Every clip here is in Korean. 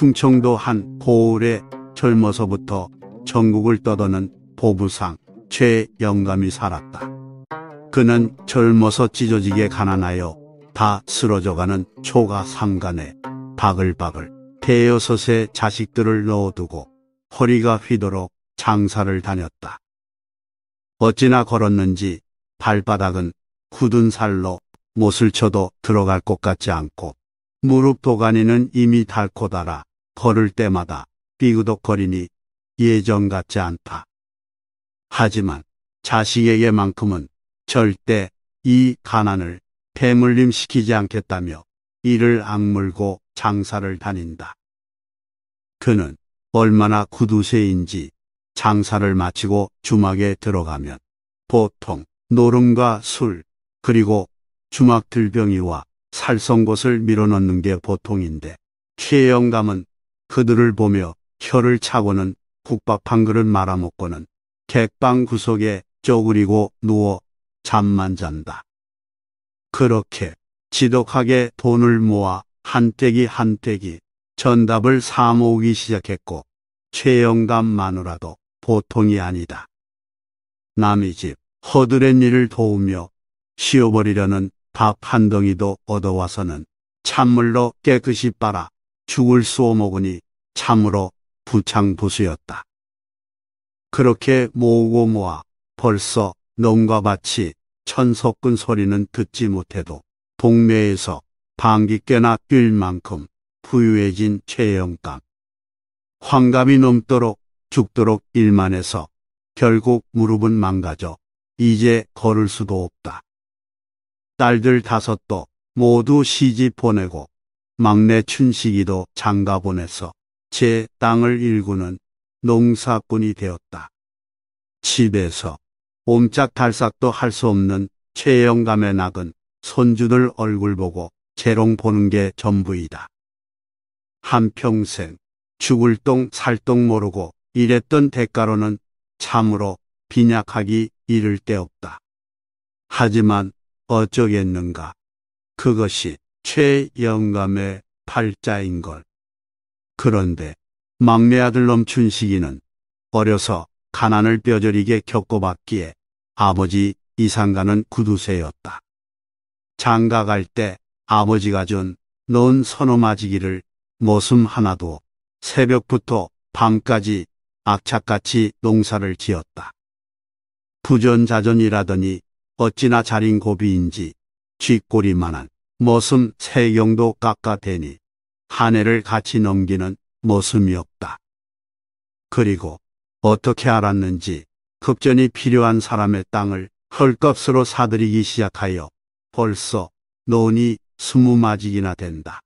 충청도 한 고을에 젊어서부터 전국을 떠도는 보부상 최영감이 살았다. 그는 젊어서 찢어지게 가난하여 다 쓰러져가는 초가 상간에 바글바글 대여섯의 자식들을 넣어두고 허리가 휘도록 장사를 다녔다. 어찌나 걸었는지 발바닥은 굳은 살로 못을 쳐도 들어갈 것 같지 않고 무릎 도가니는 이미 닳고 달아 걸을 때마다 비우덕거리니 예전 같지 않다. 하지만 자식에게만큼은 절대 이 가난을 대물림시키지 않겠다며 이를 악물고 장사를 다닌다. 그는 얼마나 구두쇠인지 장사를 마치고 주막에 들어가면 보통 노름과 술 그리고 주막 들병이와 살성곳을 밀어넣는 게 보통인데 최영감은 그들을 보며 혀를 차고는 국밥 한 그릇 말아먹고는 객방 구석에 쪼그리고 누워 잠만 잔다. 그렇게 지독하게 돈을 모아 한때기 한때기 전답을 사 모으기 시작했고 최영감 마누라도 보통이 아니다. 남이 집 허드렛 일을 도우며 쉬어버리려는 밥 한 덩이도 얻어와서는 찬물로 깨끗이 빨아 죽을 쏘아먹으니 참으로 부창부수였다. 그렇게 모으고 모아 벌써 넘과 밭이 천석근 소리는 듣지 못해도 동네에서 방귀깨나 뛸 만큼 부유해진 최영감. 환감이 넘도록 죽도록 일만 해서 결국 무릎은 망가져 이제 걸을 수도 없다. 딸들 다섯도 모두 시집 보내고 막내 춘식이도 장가 보내서 제 땅을 일구는 농사꾼이 되었다. 집에서 옴짝달싹도 할 수 없는 최영감의 낙은 손주들 얼굴 보고 재롱 보는 게 전부이다. 한평생 죽을 똥 살똥 모르고 일했던 대가로는 참으로 빈약하기 이를 데 없다. 하지만 어쩌겠는가. 그것이 최영감의 팔자인 걸. 그런데 막내 아들 넘춘식이는 어려서 가난을 뼈저리게 겪어봤기에 아버지 이상가는 구두쇠였다. 장가갈 때 아버지가 준논 선어마지기를 모슴 하나도 새벽부터 밤까지 악착같이 농사를 지었다. 부전자전이라더니 어찌나 자린 고비인지 쥐꼬리만한 모슴 세경도 깎아대니 한 해를 같이 넘기는 모슴이었다 그리고 어떻게 알았는지 급전이 필요한 사람의 땅을 헐값으로 사들이기 시작하여 벌써 논이 스무 마직이나 된다.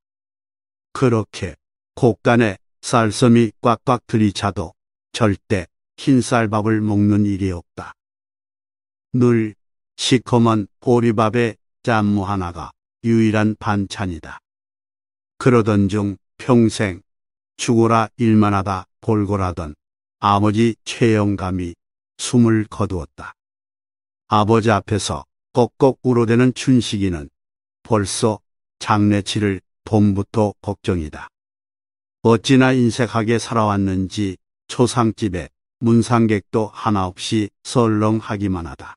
그렇게 곡간에 쌀섬이 꽉꽉 들이차도 절대 흰쌀밥을 먹는 일이 없다. 늘 시커먼 보리밥에 짠무 하나가 유일한 반찬이다. 그러던 중 평생 죽어라 일만 하다 골골하던 아버지 최영감이 숨을 거두었다. 아버지 앞에서 꺽꺽 울어대는 춘식이는 벌써 장례치를 봄부터 걱정이다. 어찌나 인색하게 살아왔는지 초상집에 문상객도 하나 없이 썰렁하기만 하다.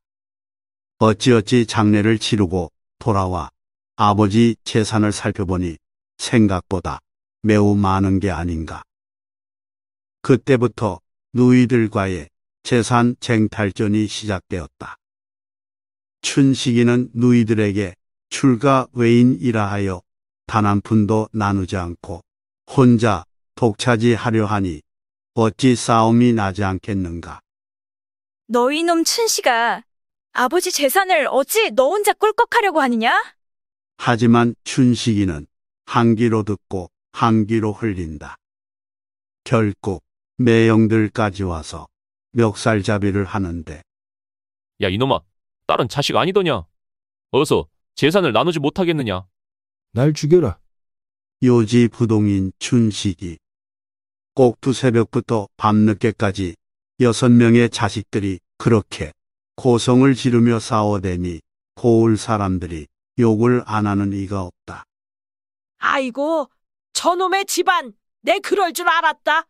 어찌어찌 장례를 치르고 돌아와 아버지 재산을 살펴보니 생각보다 매우 많은 게 아닌가. 그때부터 누이들과의 재산 쟁탈전이 시작되었다. 춘식이는 누이들에게 출가 외인이라 하여 단 한 푼도 나누지 않고 혼자 독차지하려 하니 어찌 싸움이 나지 않겠는가. 너희놈 춘씨가 아버지 재산을 어찌 너 혼자 꿀꺽하려고 하느냐? 하지만 춘식이는 한기로 듣고 한기로 흘린다. 결국 매형들까지 와서 멱살잡이를 하는데 야 이놈아, 딸은 자식 아니더냐? 어서 재산을 나누지 못하겠느냐? 날 죽여라. 요지 부동인 춘식이 꼭두 새벽부터 밤늦게까지 여섯 명의 자식들이 그렇게 고성을 지르며 싸워대니 고을 사람들이 욕을 안 하는 이가 없다. 아이고, 저놈의 집안, 내 그럴 줄 알았다.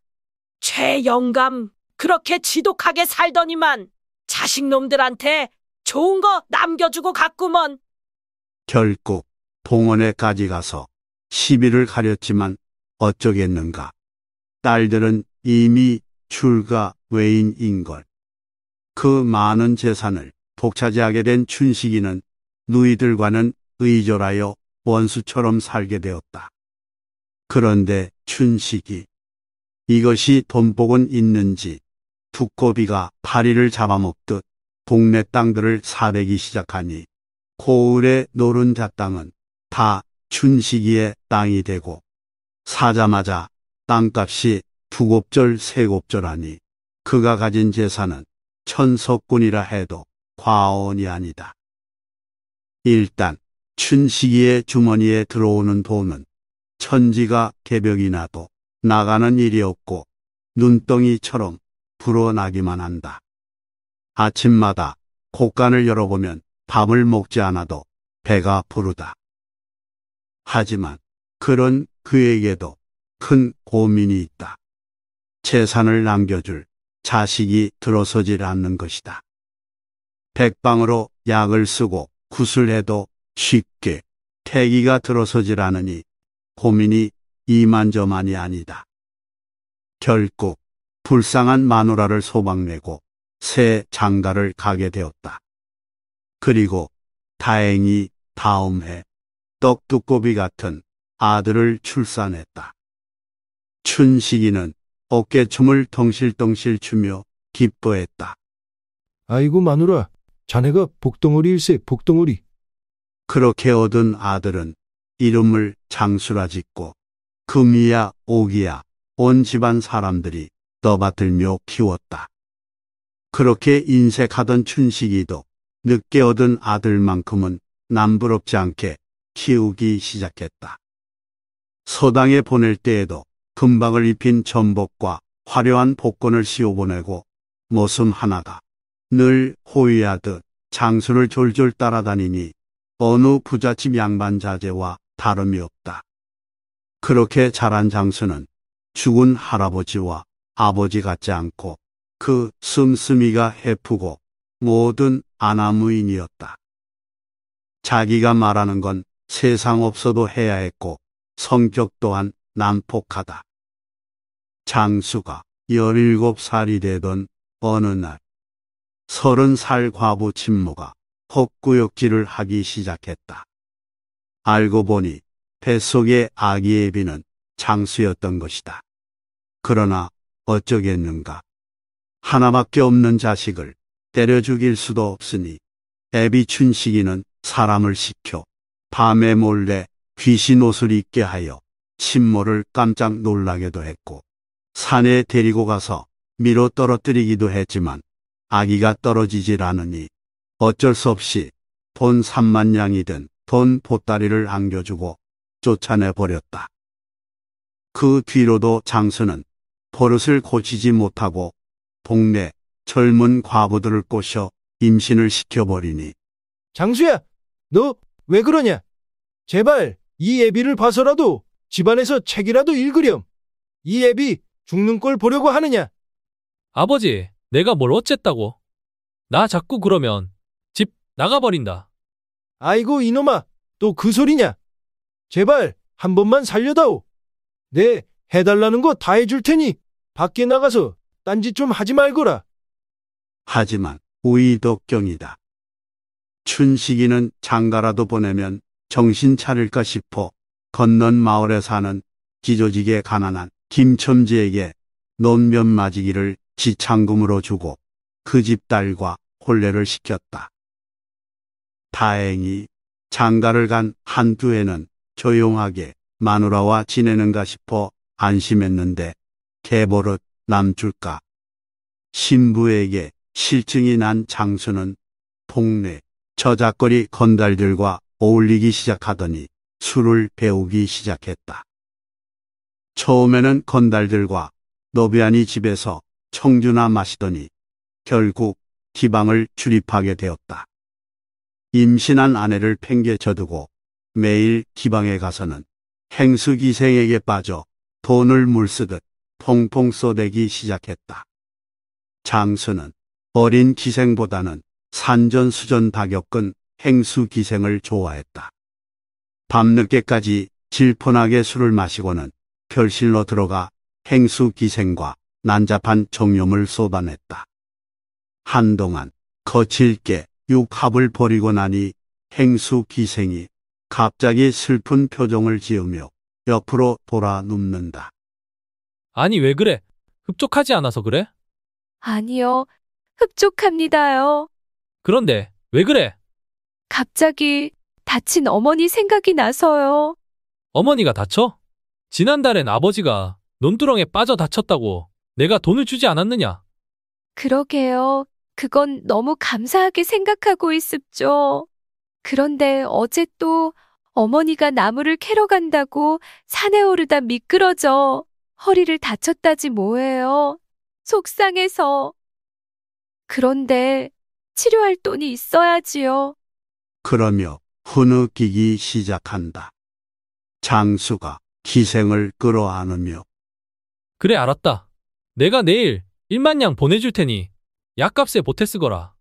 최영감, 그렇게 지독하게 살더니만 자식놈들한테 좋은 거 남겨주고 갔구먼. 결국 동원에까지 가서 시비를 가렸지만 어쩌겠는가. 딸들은 이미 출가 외인인걸. 그 많은 재산을 독차지하게 된 춘식이는 누이들과는 의절하여 원수처럼 살게 되었다. 그런데 춘식이 이것이 돈복은 있는지 두꺼비가 파리를 잡아먹듯 동네 땅들을 사대기 시작하니 고을의 노른자 땅은 다 춘식이의 땅이 되고 사자마자 땅값이 두 곱절 세 곱절하니 그가 가진 재산은 천석군이라 해도 과언이 아니다. 일단 춘식이의 주머니에 들어오는 돈은 천지가 개벽이 나도 나가는 일이 없고 눈덩이처럼 불어나기만 한다. 아침마다 곳간을 열어보면 밥을 먹지 않아도 배가 부르다. 하지만 그런 그에게도 큰 고민이 있다. 재산을 남겨줄 자식이 들어서질 않는 것이다. 백방으로 약을 쓰고 구슬해도 쉽게 태기가 들어서질 않으니 고민이 이만저만이 아니다. 결국 불쌍한 마누라를 소방내고 새 장가를 가게 되었다. 그리고 다행히 다음 해 떡두꺼비 같은 아들을 출산했다. 춘식이는 어깨춤을 덩실덩실 추며 기뻐했다. 아이고 마누라, 자네가 복덩어리일세 복덩어리. 그렇게 얻은 아들은 이름을 장수라 짓고 금이야 옥이야 온 집안 사람들이 떠받들며 키웠다. 그렇게 인색하던 춘식이도 늦게 얻은 아들만큼은 남부럽지 않게 키우기 시작했다. 서당에 보낼 때에도 금방을 입힌 전복과 화려한 복권을 씌워보내고 모습 하나가 늘 호위하듯 장수를 졸졸 따라다니니 어느 부잣집 양반 자제와 다름이 없다. 그렇게 자란 장수는 죽은 할아버지와 아버지 같지 않고 그 씀씀이가 해프고 모든 아나무인이었다. 자기가 말하는 건 세상 없어도 해야 했고 성격 또한 난폭하다. 장수가 17살이 되던 어느 날 30살 과부 친모가 헛구역질을 하기 시작했다. 알고 보니 뱃속의 아기 애비는 장수였던 것이다. 그러나 어쩌겠는가. 하나밖에 없는 자식을 때려 죽일 수도 없으니 애비 춘식이는 사람을 시켜 밤에 몰래 귀신 옷을 입게 하여 친모를 깜짝 놀라게도 했고 산에 데리고 가서 밀어 떨어뜨리기도 했지만 아기가 떨어지질 않으니 어쩔 수 없이 돈 3만 냥이든돈 보따리를 안겨주고 쫓아내 버렸다. 그 뒤로도 장수는 버릇을 고치지 못하고 동네 젊은 과부들을 꼬셔 임신을 시켜버리니 장수야 너 왜 그러냐 제발 이 애비를 봐서라도 집안에서 책이라도 읽으렴 이 애비 죽는 꼴 보려고 하느냐 아버지 내가 뭘 어쨌다고 나 자꾸 그러면 나가버린다. 아이고 이놈아, 또 그 소리냐? 제발 한 번만 살려다오. 네, 해달라는 거 다 해줄 테니 밖에 나가서 딴짓 좀 하지 말거라. 하지만 우이덕경이다. 춘식이는 장가라도 보내면 정신 차릴까 싶어 건넌 마을에 사는 기조직에 가난한 김첨지에게 논면 마지기를 지창금으로 주고 그 집 딸과 혼례를 시켰다. 다행히 장가를 간 한두 해는 조용하게 마누라와 지내는가 싶어 안심했는데 개버릇 남줄까. 신부에게 실증이 난 장수는 동네 저작거리 건달들과 어울리기 시작하더니 술을 배우기 시작했다. 처음에는 건달들과 노비안이 집에서 청주나 마시더니 결국 기방을 출입하게 되었다. 임신한 아내를 팽개쳐두고 매일 기방에 가서는 행수기생에게 빠져 돈을 물쓰듯 퐁퐁 쏘대기 시작했다. 장수는 어린 기생보다는 산전수전 다 겪은 행수기생을 좋아했다. 밤늦게까지 질펀하게 술을 마시고는 결실로 들어가 행수기생과 난잡한 정념을 쏟아냈다. 한동안 거칠게 육합을 버리고 나니 행수 기생이 갑자기 슬픈 표정을 지으며 옆으로 돌아 눕는다. 아니 왜 그래? 흡족하지 않아서 그래? 아니요. 흡족합니다요. 그런데 왜 그래? 갑자기 다친 어머니 생각이 나서요. 어머니가 다쳐? 지난달엔 아버지가 논두렁에 빠져 다쳤다고 내가 돈을 주지 않았느냐? 그러게요. 그건 너무 감사하게 생각하고 있습죠. 그런데 어제 또 어머니가 나무를 캐러 간다고 산에 오르다 미끄러져 허리를 다쳤다지 뭐예요. 속상해서. 그런데 치료할 돈이 있어야지요. 그러며 흐느끼기 시작한다. 장수가 기생을 끌어안으며 그래 알았다. 내가 내일 1만 냥 보내줄 테니 약값에 보태쓰거라.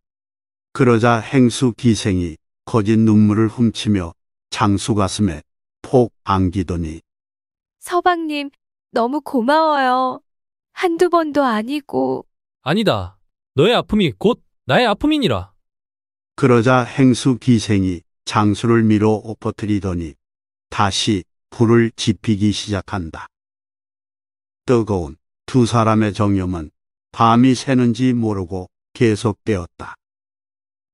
그러자 행수 기생이 거진 눈물을 훔치며 장수 가슴에 폭 안기더니 서방님, 너무 고마워요. 한두 번도 아니고. 아니다. 너의 아픔이 곧 나의 아픔이니라. 그러자 행수 기생이 장수를 밀어 엎어뜨리더니 다시 불을 지피기 시작한다. 뜨거운 두 사람의 정염은 밤이 새는지 모르고 계속 깨었다.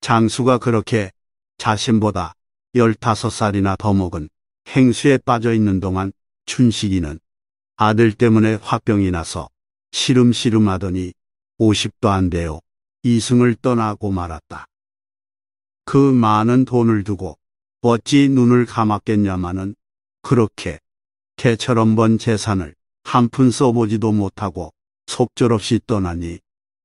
장수가 그렇게 자신보다 15살이나 더 먹은 행수에 빠져 있는 동안 춘식이는 아들 때문에 화병이 나서 시름시름 하더니 50도 안 돼요. 이승을 떠나고 말았다. 그 많은 돈을 두고 어찌 눈을 감았겠냐마는 그렇게 개처럼 번 재산을 한 푼 써보지도 못하고 속절없이 떠나니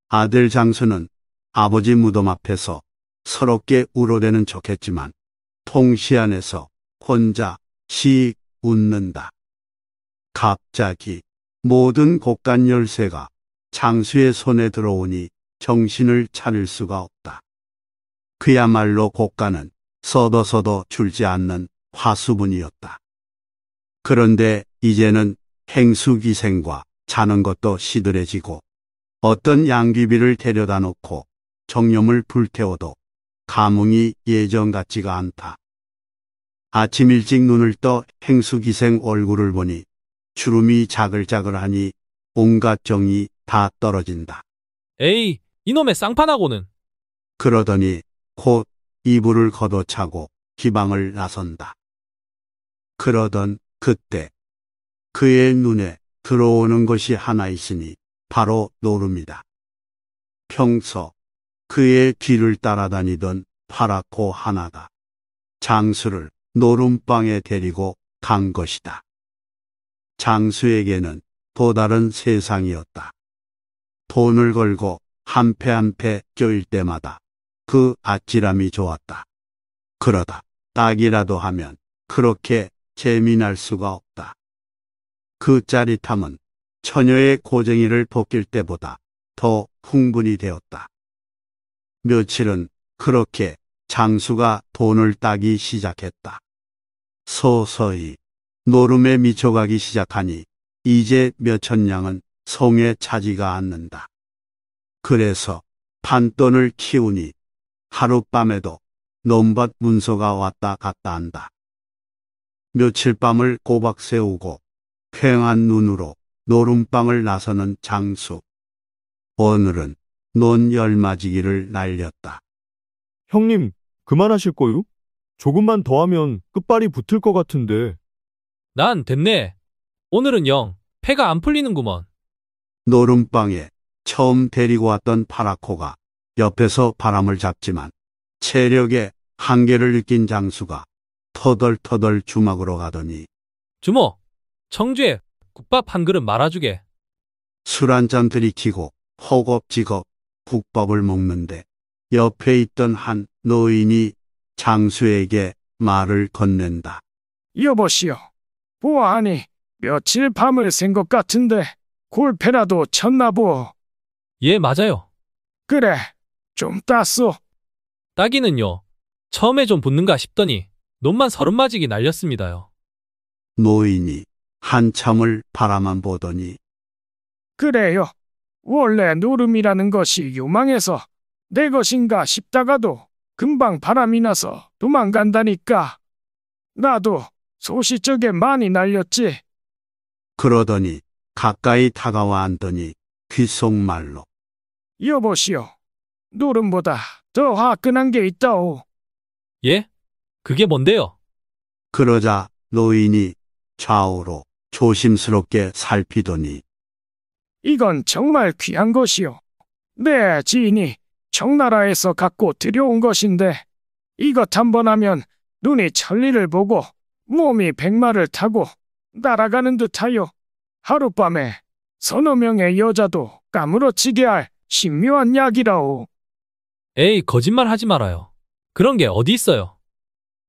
아들 장수는 아버지 무덤 앞에서 서럽게 우러대는 척했지만 통시 안에서 혼자 씩 웃는다. 갑자기 모든 곡간 열쇠가 장수의 손에 들어오니 정신을 차릴 수가 없다. 그야말로 곡간은 써도써도 줄지 않는 화수분이었다. 그런데 이제는 행수기생과 자는 것도 시들해지고 어떤 양귀비를 데려다 놓고 정념을 불태워도 가뭄이 예전 같지가 않다. 아침 일찍 눈을 떠 행수기생 얼굴을 보니 주름이 자글자글하니 온갖 정이 다 떨어진다. 에이, 이놈의 쌍판하고는. 그러더니 곧 이불을 걷어차고 기방을 나선다. 그러던 그때 그의 눈에 들어오는 것이 하나 있으니 바로 노름이다. 평서 그의 뒤를 따라다니던 파라코 하나가 장수를 노름방에 데리고 간 것이다. 장수에게는 또 다른 세상이었다. 돈을 걸고 한패 한패 껴일 때마다 그 아찔함이 좋았다. 그러다 딱이라도 하면 그렇게 재미날 수가 없다. 그 짜릿함은 처녀의 고쟁이를 벗길 때보다 더 흥분이 되었다. 며칠은 그렇게 장수가 돈을 따기 시작했다. 서서히 노름에 미쳐가기 시작하니 이제 몇천 냥은 성에 차지가 않는다. 그래서 판돈을 키우니 하룻밤에도 논밭 문서가 왔다 갔다 한다. 며칠 밤을 꼬박 세우고 쾌한 눈으로 노름방을 나서는 장수. 오늘은 논 열마지기를 날렸다. 형님, 그만하실 거요? 조금만 더 하면 끝발이 붙을 것 같은데. 난 됐네. 오늘은 영, 폐가안 풀리는구먼. 노름방에 처음 데리고 왔던 파라코가 옆에서 바람을 잡지만 체력의 한계를 느낀 장수가 터덜터덜 주막으로 가더니 주모, 청주에 국밥 한 그릇 말아주게. 술 한 잔 들이키고 허겁지겁 국밥을 먹는데 옆에 있던 한 노인이 장수에게 말을 건넨다. 여보시오. 보아하니 며칠 밤을 샌 것 같은데 골패라도 쳤나 보오. 예, 맞아요. 그래, 좀 땄소. 따기는요. 처음에 좀 붙는가 싶더니 논만 서른 마지기 날렸습니다요. 노인이 한참을 바라만 보더니 그래요. 원래 노름이라는 것이 요망해서 내 것인가 싶다가도 금방 바람이 나서 도망간다니까. 나도 소시적에 많이 날렸지. 그러더니 가까이 다가와 앉더니 귓속말로 여보시오. 노름보다 더 화끈한 게 있다오. 예? 그게 뭔데요? 그러자 노인이 좌우로 조심스럽게 살피더니 이건 정말 귀한 것이요. 네, 지인이 청나라에서 갖고 들여온 것인데 이것 한 번 하면 눈이 천리를 보고 몸이 백마를 타고 날아가는 듯하여 하룻밤에 서너 명의 여자도 까무러치게 할 신묘한 약이라오. 에이 거짓말 하지 말아요. 그런 게 어디 있어요.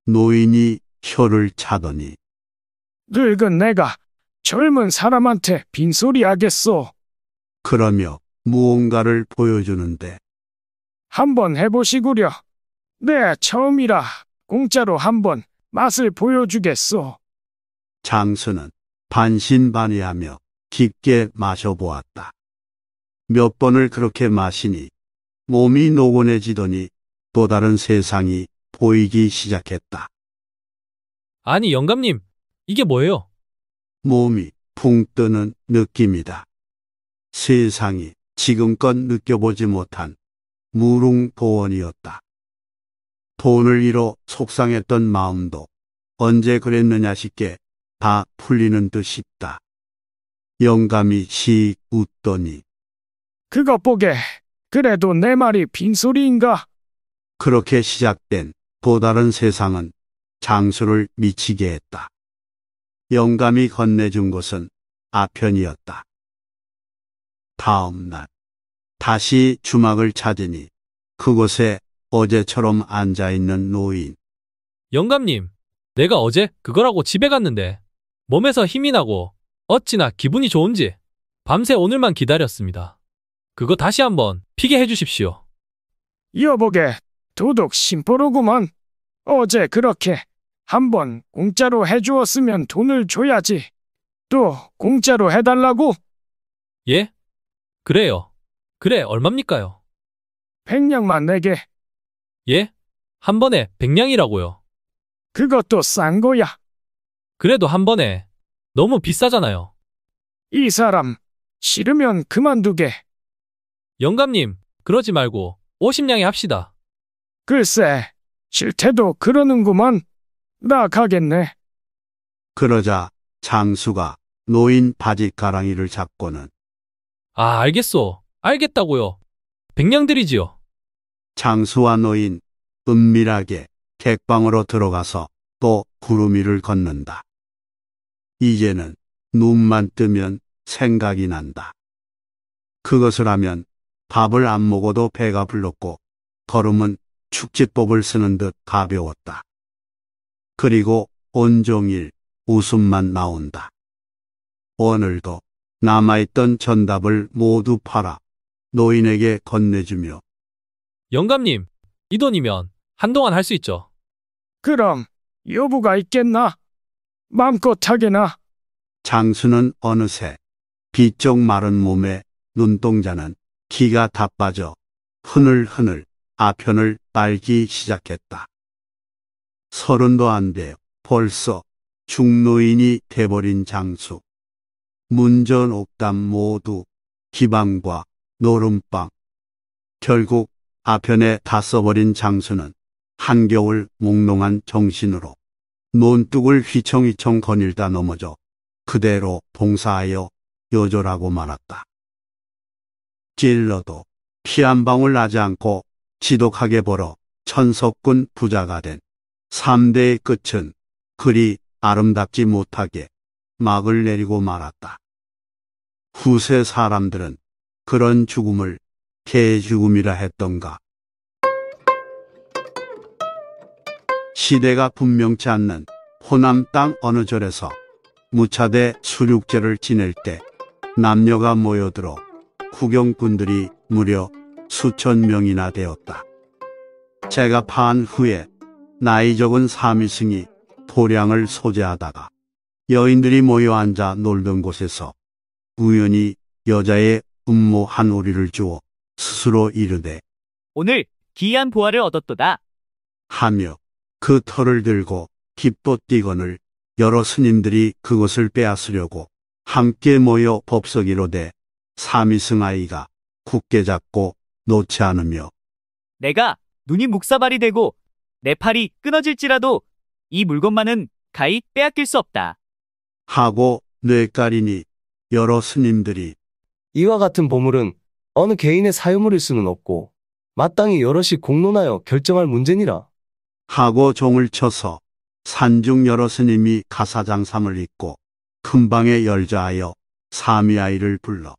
노인이 혀를 차더니 늙은 내가 젊은 사람한테 빈소리 하겠소. 그러며 무언가를 보여주는데 한번 해보시구려. 네, 처음이라 공짜로 한번 맛을 보여주겠소. 장수는 반신반의하며 깊게 마셔보았다. 몇 번을 그렇게 마시니 몸이 노곤해지더니 또 다른 세상이 보이기 시작했다. 아니 영감님, 이게 뭐예요? 몸이 붕 뜨는 느낌이다. 세상이 지금껏 느껴보지 못한 무릉도원이었다. 돈을 잃어 속상했던 마음도 언제 그랬느냐 싶게 다 풀리는 듯 싶다. 영감이 씩 웃더니 그거 보게 그래도 내 말이 빈소리인가? 그렇게 시작된 또 다른 세상은 장수를 미치게 했다. 영감이 건네준 곳은 아편이었다. 다음 날 다시 주막을 찾으니 그곳에 어제처럼 앉아있는 노인. 영감님, 내가 어제 그거라고 집에 갔는데 몸에서 힘이 나고 어찌나 기분이 좋은지 밤새 오늘만 기다렸습니다. 그거 다시 한번 피게 해주십시오. 여보게, 도둑 심보로구먼. 어제 그렇게 한번 공짜로 해주었으면 돈을 줘야지. 또 공짜로 해달라고? 예? 그래요. 그래, 얼마입니까요? 백냥만 내게. 예? 한 번에 백냥이라고요. 그것도 싼 거야. 그래도 한 번에 너무 비싸잖아요. 이 사람 싫으면 그만두게. 영감님, 그러지 말고 50냥에 합시다. 글쎄, 싫대도 그러는구먼. 나 가겠네. 그러자 장수가 노인 바지 가랑이를 잡고는 아, 알겠소. 알겠다고요. 백냥들이지요. 장수와 노인 은밀하게 객방으로 들어가서 또 구름 위를 걷는다. 이제는 눈만 뜨면 생각이 난다. 그것을 하면 밥을 안 먹어도 배가 불렀고 걸음은 축지법을 쓰는 듯 가벼웠다. 그리고 온종일 웃음만 나온다. 오늘도 남아있던 전답을 모두 팔아 노인에게 건네주며 영감님, 이 돈이면 한동안 할 수 있죠. 그럼 여부가 있겠나? 마음껏 하게나. 장수는 어느새 비쩍 마른 몸에 눈동자는 기가 다 빠져 흐늘흐늘 아편을 빨기 시작했다. 서른도 안 돼 벌써 중노인이 돼버린 장수. 문전 옥담 모두 기방과 노름방. 결국 아편에 다 써버린 장수는 한겨울 몽롱한 정신으로 논뚝을 휘청휘청 거닐다 넘어져 그대로 봉사하여 요절하고 말았다. 찔러도 피 한 방울 나지 않고 지독하게 벌어 천석군 부자가 된 3대의 끝은 그리 아름답지 못하게 막을 내리고 말았다. 후세 사람들은 그런 죽음을 개 죽음이라 했던가. 시대가 분명치 않는 호남 땅 어느 절에서 무차대 수륙제를 지낼 때 남녀가 모여들어 구경꾼들이 무려 수천 명이나 되었다. 제가 파한 후에 나이 적은 사미승이 포량을 소재하다가 여인들이 모여 앉아 놀던 곳에서 우연히 여자의 음모 한 오리를 주어 스스로 이르되 오늘 기이한 보화를 얻었도다 하며 그 털을 들고 깁도 띠건을 여러 스님들이 그것을 빼앗으려고 함께 모여 법석이로되 사미승 아이가 굳게 잡고 놓지 않으며 내가 눈이 묵사발이 되고 내 팔이 끊어질지라도 이 물건만은 가히 빼앗길 수 없다. 하고 뇌까리니 여러 스님들이 이와 같은 보물은 어느 개인의 사유물일 수는 없고 마땅히 여럿이 공론하여 결정할 문제니라. 하고 종을 쳐서 산중 여러 스님이 가사장삼을 입고 금방에 열자하여 사미아이를 불러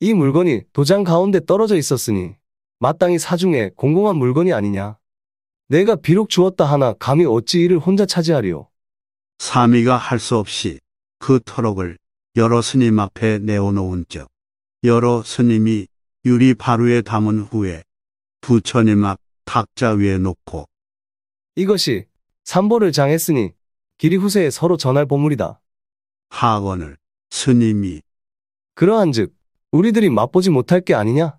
이 물건이 도장 가운데 떨어져 있었으니 마땅히 사중에 공공한 물건이 아니냐. 내가 비록 주었다 하나 감히 어찌 이를 혼자 차지하리요. 사미가 할 수 없이 그 터럭을 여러 스님 앞에 내어놓은즉 여러 스님이 유리 바루에 담은 후에 부처님 앞 탁자 위에 놓고 이것이 삼보를 장했으니 길이 후세에 서로 전할 보물이다. 하원을 스님이 그러한즉 우리들이 맛보지 못할 게 아니냐?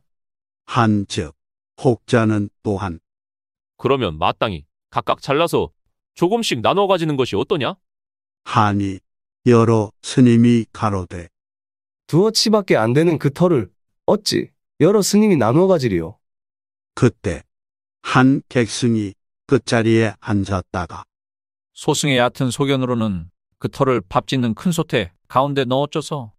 한즉 혹자는 또한 그러면 마땅히 각각 잘라서 조금씩 나눠 가지는 것이 어떠냐? 하니 여러 스님이 가로되 두어 치밖에 안 되는 그 털을 어찌 여러 스님이 나눠 가지리요. 그때 한 객승이 끝자리에 그 앉았다가 소승의 얕은 소견으로는 그 털을 밥 짓는 큰 솥에 가운데 넣어줘서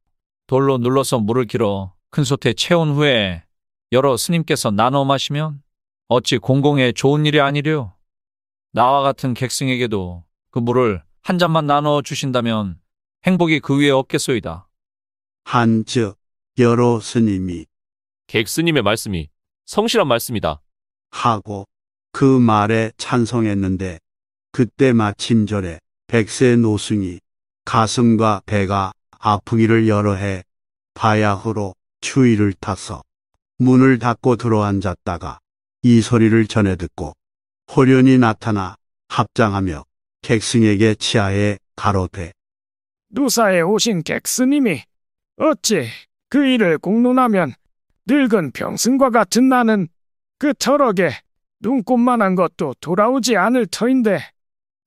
돌로 눌러서 물을 길어 큰 솥에 채운 후에 여러 스님께서 나눠 마시면 어찌 공공에 좋은 일이 아니려. 나와 같은 객승에게도 그 물을 한 잔만 나눠 주신다면 행복이 그 위에 없겠소이다. 한즉 여로 스님이 객스님의 말씀이 성실한 말씀이다. 하고 그 말에 찬성했는데 그때 마침 절에 백세 노승이 가슴과 배가 아프기를 여러해 바야흐로 추위를 타서 문을 닫고 들어앉았다가 이 소리를 전해 듣고 호련이 나타나 합장하며 객승에게 치하에 가로되 누사에 오신 객스님이 어찌 그 일을 공론하면 늙은 병승과 같은 나는 그 터럭에 눈꽃만한 것도 돌아오지 않을 터인데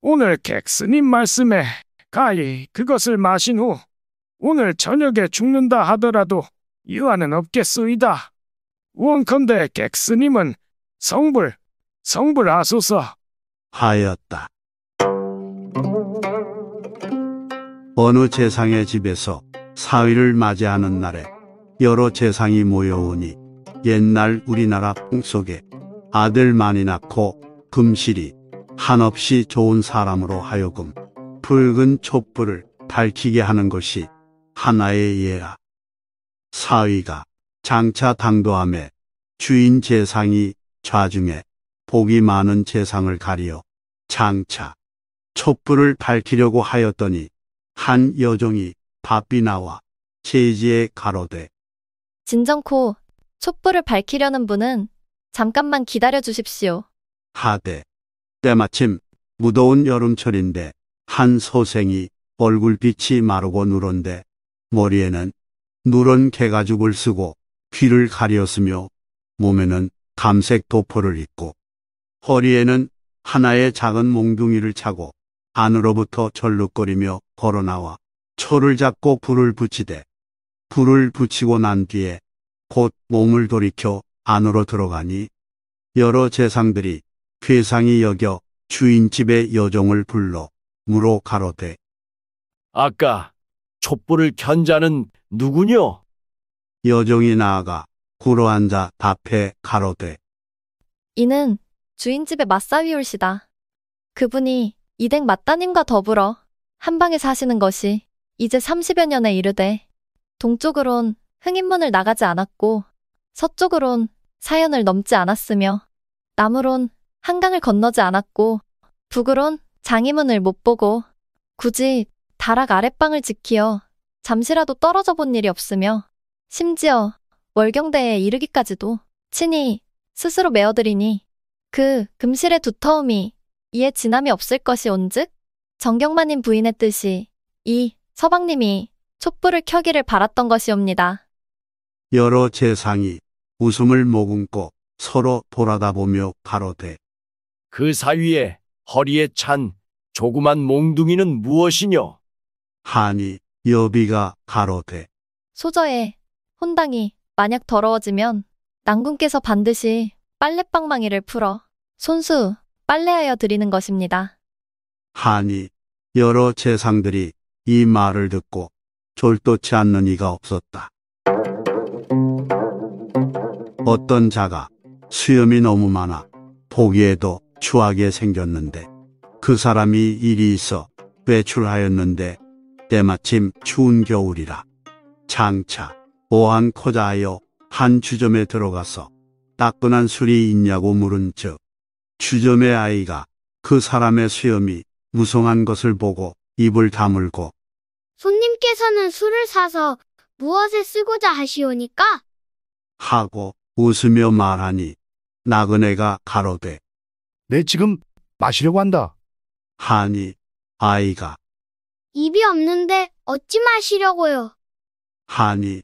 오늘 객스님 말씀에 가히 그것을 마신 후 오늘 저녁에 죽는다 하더라도 유한은 없겠소이다. 원컨대 객스님은 성불, 성불하소서 하였다. 어느 재상의 집에서 사위를 맞이하는 날에 여러 재상이 모여오니 옛날 우리나라 풍속에 아들 많이 낳고 금실이 한없이 좋은 사람으로 하여금 붉은 촛불을 밝히게 하는 것이 하나의 예라. 사위가 장차 당도함에 주인 재상이 좌중에 복이 많은 재상을 가리어 장차 촛불을 밝히려고 하였더니 한 여종이 바삐 나와 제지에 가로되 진정코 촛불을 밝히려는 분은 잠깐만 기다려 주십시오. 하되 때마침 무더운 여름철인데 한 소생이 얼굴빛이 마르고 누런데 머리에는 누런 개가죽을 쓰고 귀를 가리었으며 몸에는 감색 도포를 입고 허리에는 하나의 작은 몽둥이를 차고 안으로부터 절룩거리며 걸어나와 초를 잡고 불을 붙이되 불을 붙이고 난 뒤에 곧 몸을 돌이켜 안으로 들어가니 여러 재상들이 괴상이 여겨 주인집의 여종을 불러 물어 가로되 아까 촛불을 켠 자는 누구뇨? 여종이 나아가 굴어앉아 앞에 가로되 이는 주인집의 마사위올시다 그분이 이댁 맞다님과 더불어 한 방에 사시는 것이 이제 30여 년에 이르되 동쪽으론 흥인문을 나가지 않았고 서쪽으론 사연을 넘지 않았으며 남으론 한강을 건너지 않았고 북으론 장이문을 못 보고 굳이 다락 아랫방을 지키어 잠시라도 떨어져 본 일이 없으며 심지어 월경대에 이르기까지도 친히 스스로 메어드리니그 금실의 두터움이 이에 진함이 없을 것이 온즉 정경만인 부인의 뜻이 이 서방님이 촛불을 켜기를 바랐던 것이옵니다. 여러 재상이 웃음을 모금고 서로 돌아다보며 가로되 그 사위에 허리에 찬 조그만 몽둥이는 무엇이뇨? 하니 여비가 가로되 소저에 혼당이 만약 더러워지면 낭군께서 반드시 빨래방망이를 풀어 손수 빨래하여 드리는 것입니다. 하니 여러 재상들이 이 말을 듣고 졸도치 않는 이가 없었다. 어떤 자가 수염이 너무 많아 보기에도 추하게 생겼는데 그 사람이 일이 있어 외출하였는데 때마침 추운 겨울이라 장차 보안코자하여 한 주점에 들어가서 따끈한 술이 있냐고 물은 즉 주점의 아이가 그 사람의 수염이 무성한 것을 보고 입을 다물고 손님께서는 술을 사서 무엇에 쓰고자 하시오니까? 하고 웃으며 말하니 나그네가 가로되 내 네, 지금 마시려고 한다. 하니 아이가 입이 없는데 어찌 마시려고요? 하니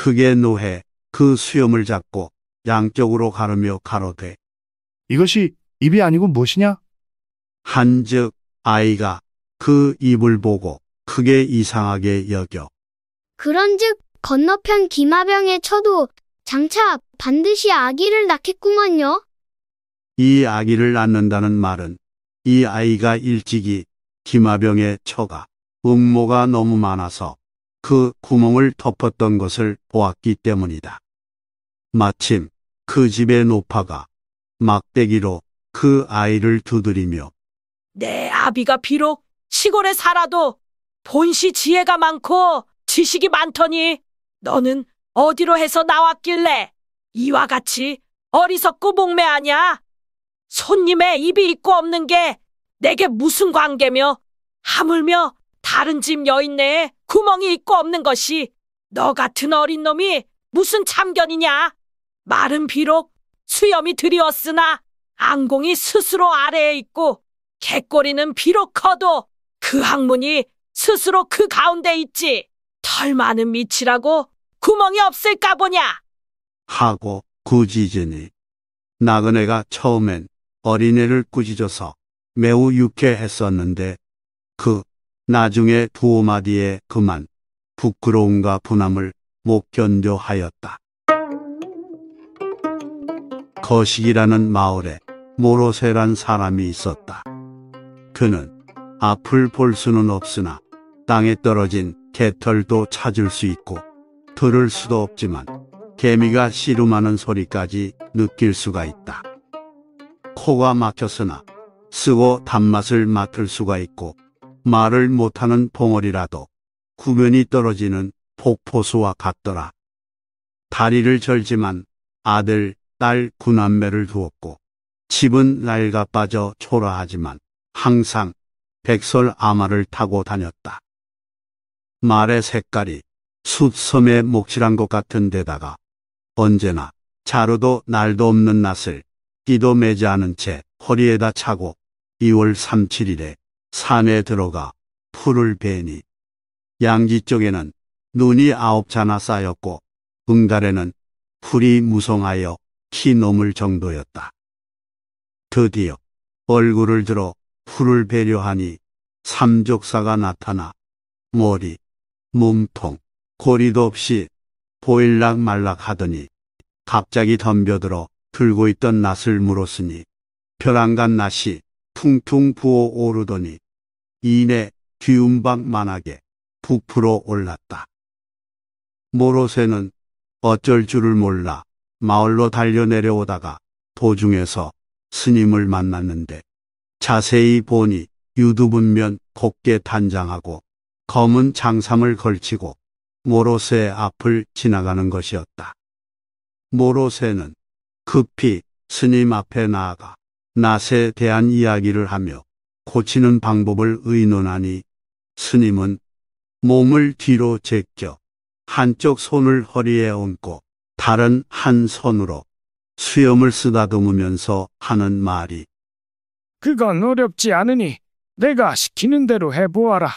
크게 노해 그 수염을 잡고 양쪽으로 가르며 가로되 이것이 입이 아니고 무엇이냐? 한즉 아이가 그 입을 보고 크게 이상하게 여겨 그런즉 건너편 기마병에 쳐도 장차 반드시 아기를 낳겠구먼요. 이 아기를 낳는다는 말은 이 아이가 일찍이 기마병에 쳐가 음모가 너무 많아서 그 구멍을 덮었던 것을 보았기 때문이다. 마침 그 집의 노파가 막대기로 그 아이를 두드리며 내 아비가 비록 시골에 살아도 본시 지혜가 많고 지식이 많더니 너는 어디로 해서 나왔길래 이와 같이 어리석고 목매하냐? 손님의 입이 있고 없는 게 내게 무슨 관계며 하물며 다른 집 여인네에 구멍이 있고 없는 것이 너 같은 어린 놈이 무슨 참견이냐? 말은 비록 수염이 드리웠으나 안공이 스스로 아래에 있고 개꼬리는 비록 커도 그 학문이 스스로 그 가운데 있지. 털 많은 밑이라고 구멍이 없을까 보냐? 하고 구지으니 나그네가 처음엔 어린애를 꾸짖어서 매우 유쾌했었는데 그 나중에 두 마디에 그만 부끄러움과 분함을 못 견뎌하였다. 거식이라는 마을에 모로세란 사람이 있었다. 그는 앞을 볼 수는 없으나 땅에 떨어진 개털도 찾을 수 있고 들을 수도 없지만 개미가 씨름하는 소리까지 느낄 수가 있다. 코가 막혔으나 쓰고 단맛을 맡을 수가 있고 말을 못하는 봉어리라도 구면이 떨어지는 폭포수와 같더라. 다리를 절지만 아들, 딸, 구남매를 두었고 집은 날가 빠져 초라하지만 항상 백설 아마를 타고 다녔다. 말의 색깔이 숯섬에 목칠한 것 같은 데다가 언제나 자루도 날도 없는 낯을 끼도 매지 않은 채 허리에다 차고 2월 37일에 산에 들어가 풀을 베니 양지 쪽에는 눈이 아홉 자나 쌓였고 응달에는 풀이 무성하여 키 넘을 정도였다. 드디어 얼굴을 들어 풀을 배려하니 삼족사가 나타나 머리, 몸통, 고리도 없이 보일락 말락 하더니 갑자기 덤벼들어 들고 있던 낫을 물었으니 벼랑간 낫이 퉁퉁 부어오르더니 이내 뒤움박만하게 부풀어 올랐다. 모로세는 어쩔 줄을 몰라 마을로 달려 내려오다가 도중에서 스님을 만났는데 자세히 보니 유두분면 곱게 단장하고 검은 장삼을 걸치고 모로세 앞을 지나가는 것이었다. 모로세는 급히 스님 앞에 나아가 낫에 대한 이야기를 하며 고치는 방법을 의논하니 스님은 몸을 뒤로 제껴 한쪽 손을 허리에 얹고 다른 한 손으로 수염을 쓰다듬으면서 하는 말이 그건 어렵지 않으니 내가 시키는 대로 해보아라.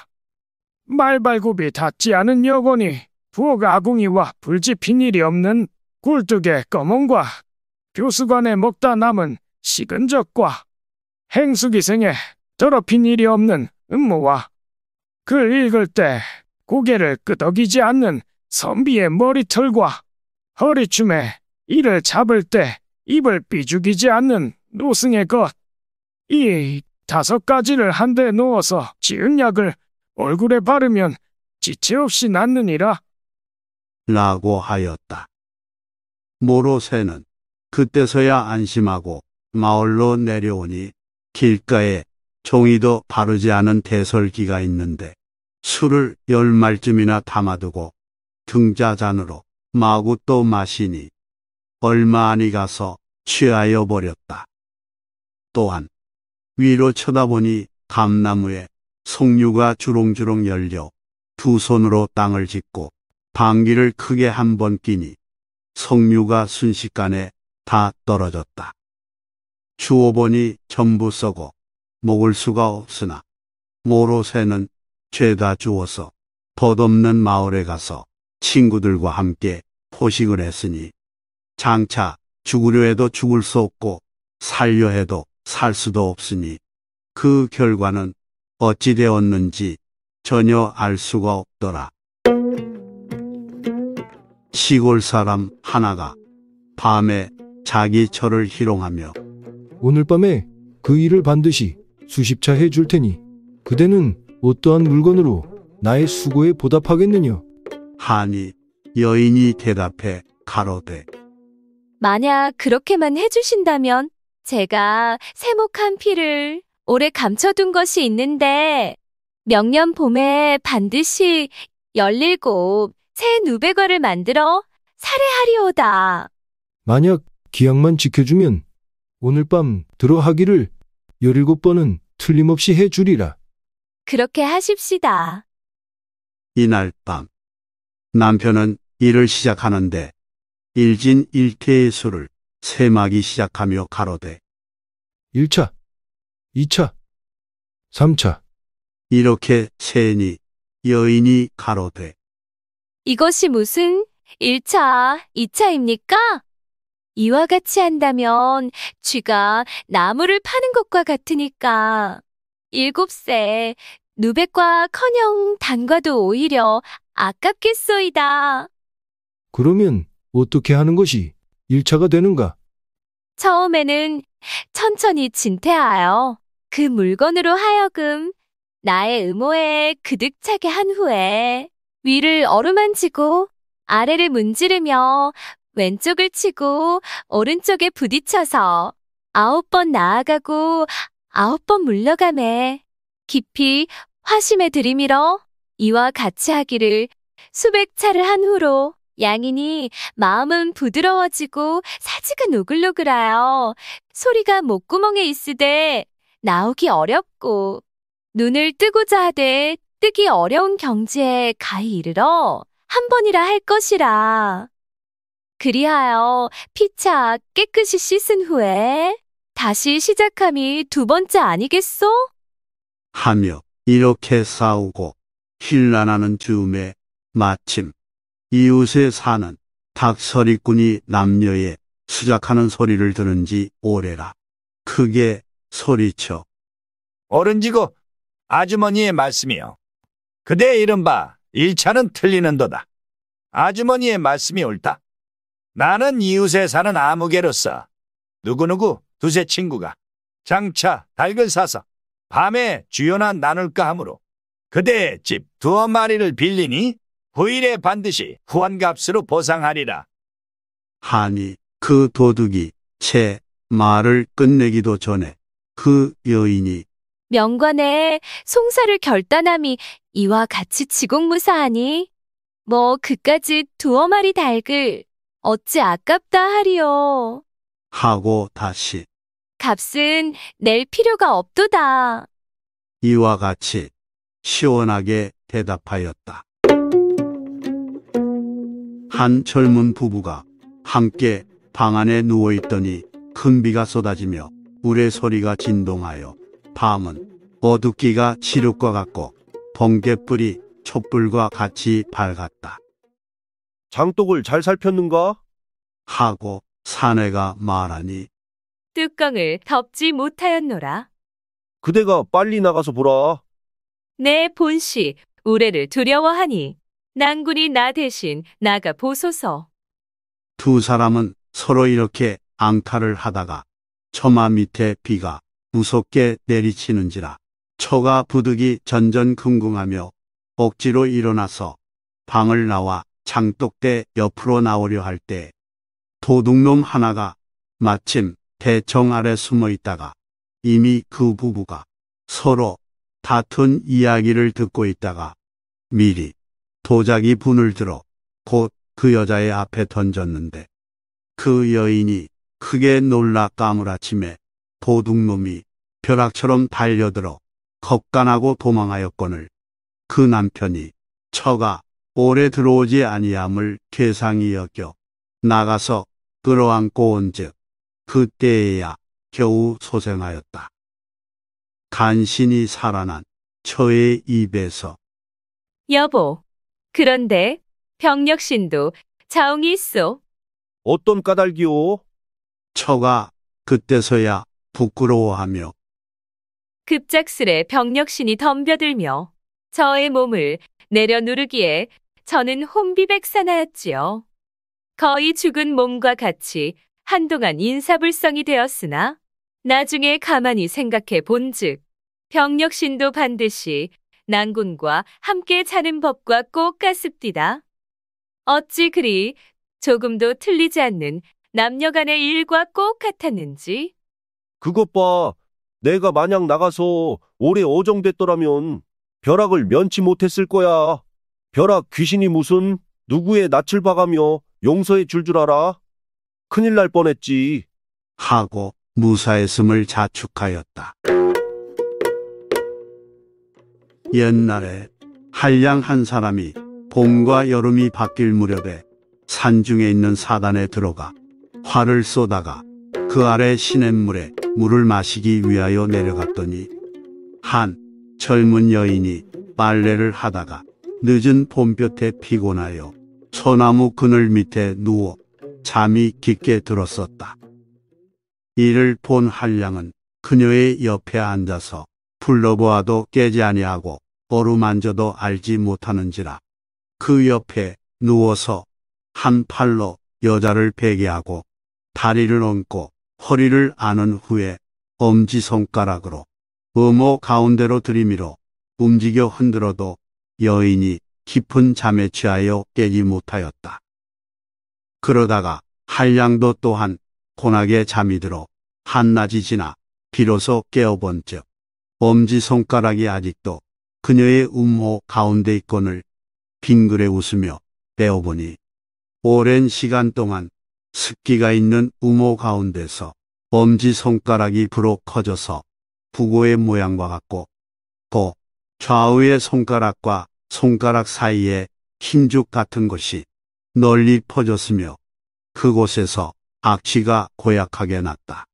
말발굽이 닿지 않은 여건이 부엌아궁이와 불집힌 일이 없는 굴뚝의 검은과 교수관에 먹다 남은 식은 적과 행수기생에 더럽힌 일이 없는 음모와 글 읽을 때 고개를 끄덕이지 않는 선비의 머리털과 허리춤에 이를 잡을 때 입을 삐죽이지 않는 노승의 것. 이 다섯 가지를 한데 놓어서 지은 약을 얼굴에 바르면 지체 없이 낫느니라. 라고 하였다. 모로새는 그때서야 안심하고 마을로 내려오니 길가에 종이도 바르지 않은 대설기가 있는데 술을 열 말쯤이나 담아두고 등자잔으로 마구 또 마시니 얼마 안이 가서 취하여 버렸다. 또한 위로 쳐다보니 감나무에 송류가 주렁주렁 열려 두 손으로 땅을 짚고 방귀를 크게 한 번 끼니 송류가 순식간에 다 떨어졌다. 주어본이 전부 썩어 먹을 수가 없으나 모로새는 죄다 주워서 덧없는 마을에 가서 친구들과 함께 포식을 했으니 장차 죽으려 해도 죽을 수 없고 살려 해도 살 수도 없으니 그 결과는 어찌 되었는지 전혀 알 수가 없더라. 시골 사람 하나가 밤에 자기 철을 희롱하며 오늘 밤에 그 일을 반드시 수십차 해 줄 테니 그대는 어떠한 물건으로 나의 수고에 보답하겠느냐? 하니 여인이 대답해 가로되 만약 그렇게만 해주신다면 제가 세목한 피를 오래 감춰둔 것이 있는데 명년 봄에 반드시 열일곱 새 누배과를 만들어 살해하리오다. 만약 기약만 지켜주면 오늘 밤 들어하기를 17번은 틀림없이 해 주리라. 그렇게 하십시다. 이날 밤 남편은 일을 시작하는데 일진 일퇴의 술을 세마기 시작하며 가로되 1차, 2차, 3차 이렇게 세니 여인이 가로되 이것이 무슨 1차, 2차입니까? 이와 같이 한다면 쥐가 나무를 파는 것과 같으니까. 일곱세, 누백과 커녕 단과도 오히려 아깝겠소이다. 그러면 어떻게 하는 것이 일차가 되는가? 처음에는 천천히 진퇴하여 그 물건으로 하여금 나의 음호에 그득차게 한 후에 위를 어루만지고 아래를 문지르며 왼쪽을 치고 오른쪽에 부딪혀서 아홉 번 나아가고 아홉 번 물러가매 깊이 화심에 들이밀어 이와 같이 하기를 수백 차를 한 후로 양인이 마음은 부드러워지고 사직은오글로글하여 소리가 목구멍에 있으되 나오기 어렵고 눈을 뜨고자 하되 뜨기 어려운 경지에 가히 이르러 한 번이라 할 것이라. 그리하여 피차 깨끗이 씻은 후에 다시 시작함이 두 번째 아니겠소? 하며 이렇게 싸우고 힐난하는 즈음에 마침 이웃에 사는 닭서리꾼이 남녀의 수작하는 소리를 들은지 오래라. 크게 소리쳐. 어른지고 아주머니의 말씀이요. 그대 이른바 일차는 틀리는도다. 아주머니의 말씀이 옳다. 나는 이웃에 사는 아무개로서 누구누구 두세 친구가 장차 닭을 사서 밤에 주연한 나눌까 하므로 그대의 집 두어 마리를 빌리니 후일에 반드시 후한값으로 보상하리라. 하니 그 도둑이 채 말을 끝내기도 전에 그 여인이 명관에 송사를 결단함이 이와 같이 지곡무사하니 뭐 그까지 두어 마리 닭을 어찌 아깝다 하리요. 하고 다시 값은 낼 필요가 없도다. 이와 같이 시원하게 대답하였다. 한 젊은 부부가 함께 방 안에 누워 있더니 큰 비가 쏟아지며 물의 소리가 진동하여 밤은 어둡기가 칠흑과 같고 번개불이 촛불과 같이 밝았다. 장독을 잘 살폈는가? 하고 사내가 말하니 뚜껑을 덮지 못하였노라. 그대가 빨리 나가서 보라. 내 본시 우레를 두려워하니 난군이 나 대신 나가 보소서. 두 사람은 서로 이렇게 앙탈을 하다가 처마 밑에 비가 무섭게 내리치는지라 처가 부득이 전전긍긍하며 억지로 일어나서 방을 나와 장독대 옆으로 나오려 할 때 도둑놈 하나가 마침 대청 아래 숨어 있다가 이미 그 부부가 서로 다툰 이야기를 듣고 있다가 미리 도자기 분을 들어 곧 그 여자의 앞에 던졌는데 그 여인이 크게 놀라 까무라침에 도둑놈이 벼락처럼 달려들어 겁간하고 도망하였거늘 그 남편이 처가 오래 들어오지 아니함을 괴상히 여겨 나가서 끌어안고 온즉 그때에야 겨우 소생하였다. 간신히 살아난 처의 입에서 여보, 그런데 병력신도 자웅이 있어 어떤 까닭이오? 처가 그때서야 부끄러워하며 급작스레 병력신이 덤벼들며 저의 몸을 내려 누르기에 저는 혼비백산하였지요. 거의 죽은 몸과 같이 한동안 인사불성이 되었으나 나중에 가만히 생각해 본즉 병력신도 반드시 난군과 함께 자는 법과 꼭 같습디다. 어찌 그리 조금도 틀리지 않는 남녀간의 일과 꼭 같았는지 그것 봐. 내가 만약 나가서 오래 어정됐더라면 벼락을 면치 못했을 거야. 벼락 귀신이 무슨 누구의 낯을 봐가며 용서해 줄 줄 알아? 큰일 날 뻔했지. 하고 무사했음을 자축하였다. 옛날에 한량 한 사람이 봄과 여름이 바뀔 무렵에 산중에 있는 사단에 들어가 활을 쏘다가 그 아래 시냇물에 물을 마시기 위하여 내려갔더니 한 젊은 여인이 빨래를 하다가 늦은 봄볕에 피곤하여 소나무 그늘 밑에 누워 잠이 깊게 들었었다. 이를 본 한량은 그녀의 옆에 앉아서 불러보아도 깨지 아니하고 어루만져도 알지 못하는지라 그 옆에 누워서 한 팔로 여자를 베개하고 다리를 얹고 허리를 안은 후에 엄지손가락으로 음호 가운데로 들이밀어 움직여 흔들어도 여인이 깊은 잠에 취하여 깨지 못하였다. 그러다가 한량도 또한 고나게 잠이 들어 한낮이 지나 비로소 깨어본즉 엄지 손가락이 아직도 그녀의 음호 가운데 있건을 빙그레 웃으며 떼어보니 오랜 시간 동안 습기가 있는 음호 가운데서 엄지 손가락이 부록 커져서 부고의 모양과 같고 고 좌우의 손가락과 손가락 사이에 흰죽 같은 것이 널리 퍼졌으며 그곳에서 악취가 고약하게 났다.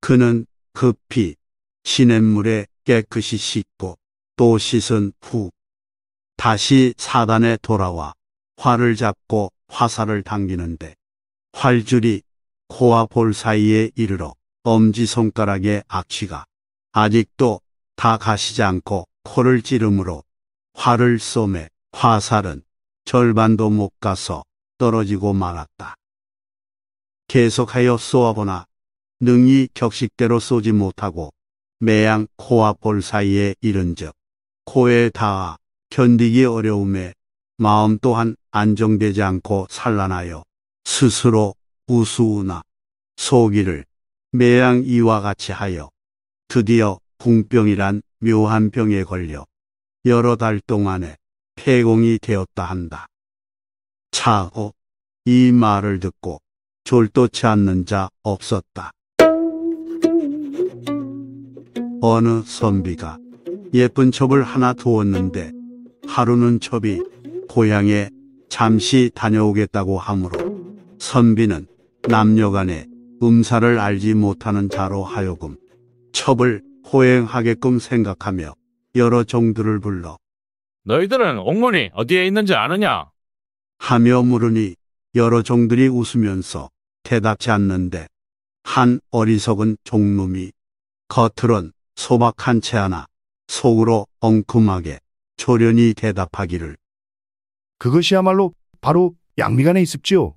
그는 급히 시냇물에 깨끗이 씻고 또 씻은 후 다시 사단에 돌아와 활을 잡고 화살을 당기는데 활줄이 코와 볼 사이에 이르러 엄지손가락의 악취가 아직도 다 가시지 않고 코를 찌르므로 화를 쏘매 화살은 절반도 못 가서 떨어지고 말았다. 계속하여 쏘아보나 능히 격식대로 쏘지 못하고 매양 코와 볼 사이에 이른즉 코에 닿아 견디기 어려움에 마음 또한 안정되지 않고 산란하여 스스로 우수우나 소기를 매양 이와 같이 하여 드디어 궁병이란 묘한 병에 걸려 여러 달 동안에 폐공이 되었다 한다. 차오 이 말을 듣고 졸도치 않는 자 없었다. 어느 선비가 예쁜 첩을 하나 두었는데 하루는 첩이 고향에 잠시 다녀오겠다고 하므로 선비는 남녀간의 음사를 알지 못하는 자로 하여금 첩을 호행하게끔 생각하며 여러 종들을 불러 너희들은 옥문이 어디에 있는지 아느냐? 하며 물으니 여러 종들이 웃으면서 대답지 않는데 한 어리석은 종놈이 겉으론 소박한 채 하나 속으로 엉큼하게 조련히 대답하기를 그것이야말로 바로 양미간에 있습지요.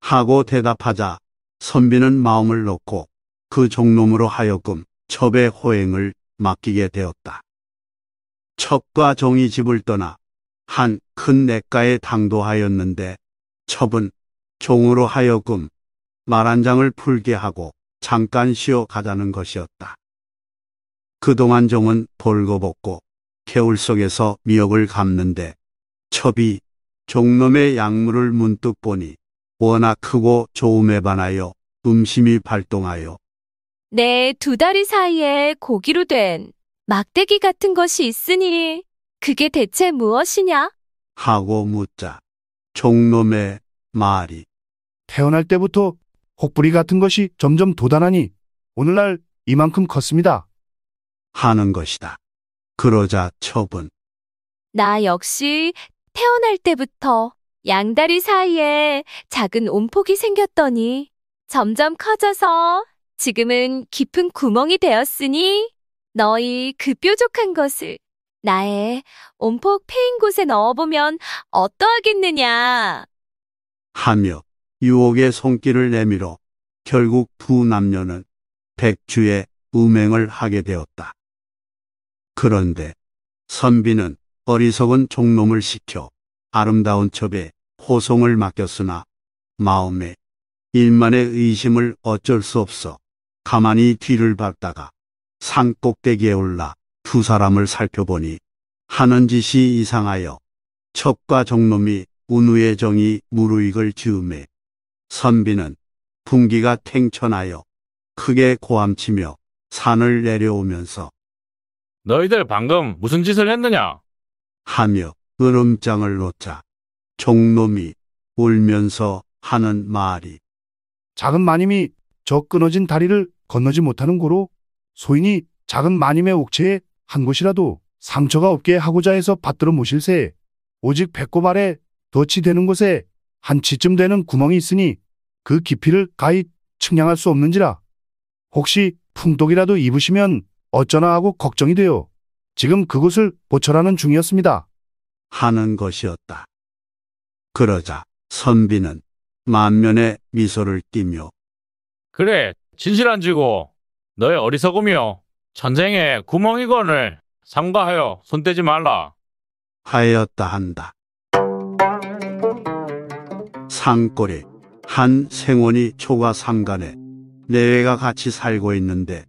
하고 대답하자 선비는 마음을 놓고 그 종놈으로 하여금 첩의 호행을 맡기게 되었다. 첩과 종이 집을 떠나 한 큰 냇가에 당도하였는데 첩은 종으로 하여금 말 한 장을 풀게 하고 잠깐 쉬어 가자는 것이었다. 그동안 종은 벌거벗고 개울 속에서 미역을 감는데 첩이 종놈의 약물을 문득 보니 워낙 크고 좋음에 반하여 음심이 발동하여 내두 네, 다리 사이에 고기로 된 막대기 같은 것이 있으니 그게 대체 무엇이냐? 하고 묻자. 종놈의 말이 태어날 때부터 혹부리 같은 것이 점점 도단하니 오늘날 이만큼 컸습니다. 하는 것이다. 그러자 처분. 나 역시 태어날 때부터 양다리 사이에 작은 온폭이 생겼더니 점점 커져서 지금은 깊은 구멍이 되었으니 너희 그 뾰족한 것을 나의 온폭 패인 곳에 넣어보면 어떠하겠느냐 하며 유혹의 손길을 내밀어 결국 두 남녀는 백주의 음행을 하게 되었다. 그런데 선비는 어리석은 종놈을 시켜 아름다운 첩에 호송을 맡겼으나 마음에 일만의 의심을 어쩔 수 없어 가만히 뒤를 밟다가 산 꼭대기에 올라 두 사람을 살펴보니 하는 짓이 이상하여 척과 정놈이 운우의 정이 무르익을 지음에 선비는 분기가 탱천하여 크게 고함치며 산을 내려오면서 너희들 방금 무슨 짓을 했느냐? 하며 으름장을 놓자 종놈이 울면서 하는 말이 작은 마님이 저 끊어진 다리를 건너지 못하는 고로 소인이 작은 마님의 옥체에 한 곳이라도 상처가 없게 하고자 해서 받들어 모실세 오직 배꼽 아래 덫이 되는 곳에 한 치쯤 되는 구멍이 있으니 그 깊이를 가히 측량할 수 없는지라 혹시 풍독이라도 입으시면 어쩌나 하고 걱정이 되어 지금 그곳을 보철하는 중이었습니다. 하는 것이었다. 그러자 선비는 만면에 미소를 띠며 그래 진실 한 지고 너의 어리석음이요. 전쟁에 구멍이건을 삼가하여 손대지 말라. 하였다 한다. 산골에 한 생원이 초가 상간에 내외가 네 같이 살고 있는데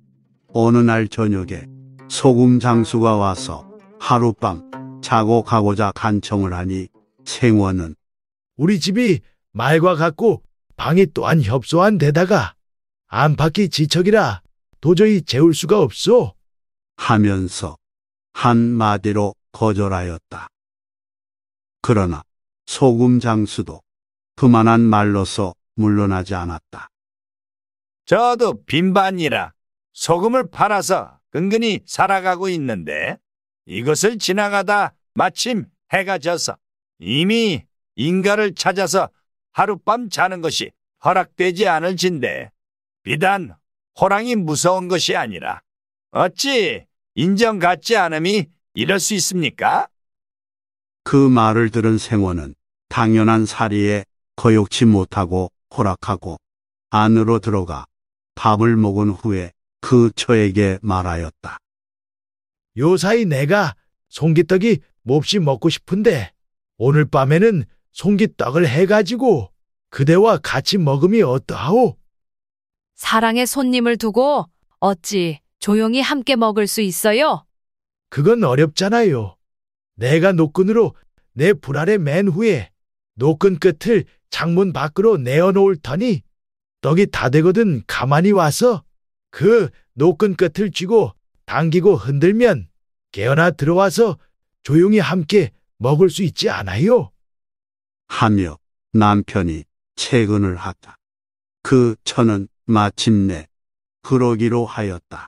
어느 날 저녁에 소금 장수가 와서 하룻밤 자고 가고자 간청을 하니 생원은 우리 집이 말과 같고 방이 또한 협소한 데다가 안팎이 지척이라 도저히 재울 수가 없어 하면서 한마디로 거절하였다. 그러나 소금 장수도 그만한 말로서 물러나지 않았다. 저도 빈반이라 소금을 팔아서 은근히 살아가고 있는데 이것을 지나가다 마침 해가 져서 이미 인가를 찾아서 하룻밤 자는 것이 허락되지 않을진데 비단 호랑이 무서운 것이 아니라 어찌 인정갖지 않음이 이럴 수 있습니까? 그 말을 들은 생원은 당연한 사리에 거욕치 못하고 호락하고 안으로 들어가 밥을 먹은 후에 그 처에게 말하였다. 요사이 내가 송기떡이 몹시 먹고 싶은데 오늘 밤에는 송기떡을 해가지고 그대와 같이 먹음이 어떠하오? 사랑의 손님을 두고 어찌 조용히 함께 먹을 수 있어요? 그건 어렵잖아요. 내가 노끈으로 내 불알에 맨 후에 노끈 끝을 창문 밖으로 내어놓을 터니 떡이 다 되거든 가만히 와서 그 노끈 끝을 쥐고 당기고 흔들면 깨어나 들어와서 조용히 함께 먹을 수 있지 않아요? 하며 남편이 채근을 하다. 그 천은 마침내 그러기로 하였다.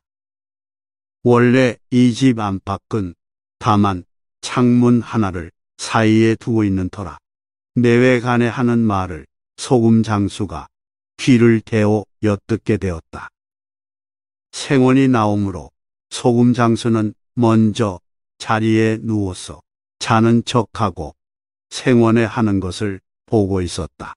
원래 이 집 안팎은 다만 창문 하나를 사이에 두고 있는 터라 내외간에 하는 말을 소금 장수가 귀를 대어 엿듣게 되었다. 생원이 나오므로 소금 장수는 먼저 자리에 누워서 자는 척하고 생원에 하는 것을 보고 있었다.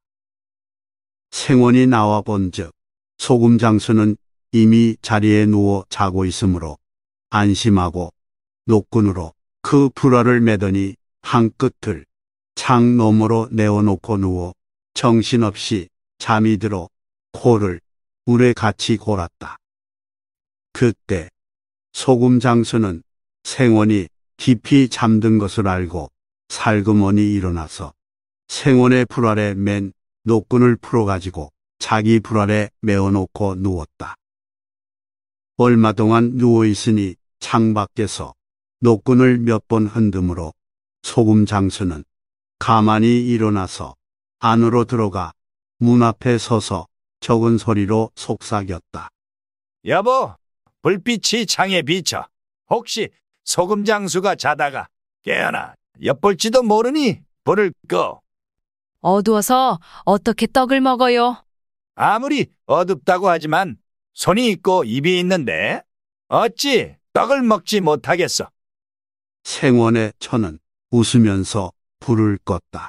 생원이 나와 본즉 소금 장수는 이미 자리에 누워 자고 있으므로 안심하고 노끈으로 그 불화를 매더니 한 끝을 창 너머로 내어놓고 누워 정신없이 잠이 들어 코를 물에 같이 골았다. 그때 소금 장수는 생원이 깊이 잠든 것을 알고 살그머니 일어나서 생원의 불알에 맨 노끈을 풀어가지고 자기 불알에 메어놓고 누웠다. 얼마 동안 누워있으니 창밖에서 노끈을 몇 번 흔듦으로 소금 장수는 가만히 일어나서 안으로 들어가 문 앞에 서서 적은 소리로 속삭였다. 여보, 불빛이 창에 비쳐. 혹시 소금 장수가 자다가 깨어나 엿볼지도 모르니 불을 꺼. 어두워서 어떻게 떡을 먹어요? 아무리 어둡다고 하지만 손이 있고 입이 있는데 어찌 떡을 먹지 못하겠어. 생원의 천은 웃으면서 불을 껐다.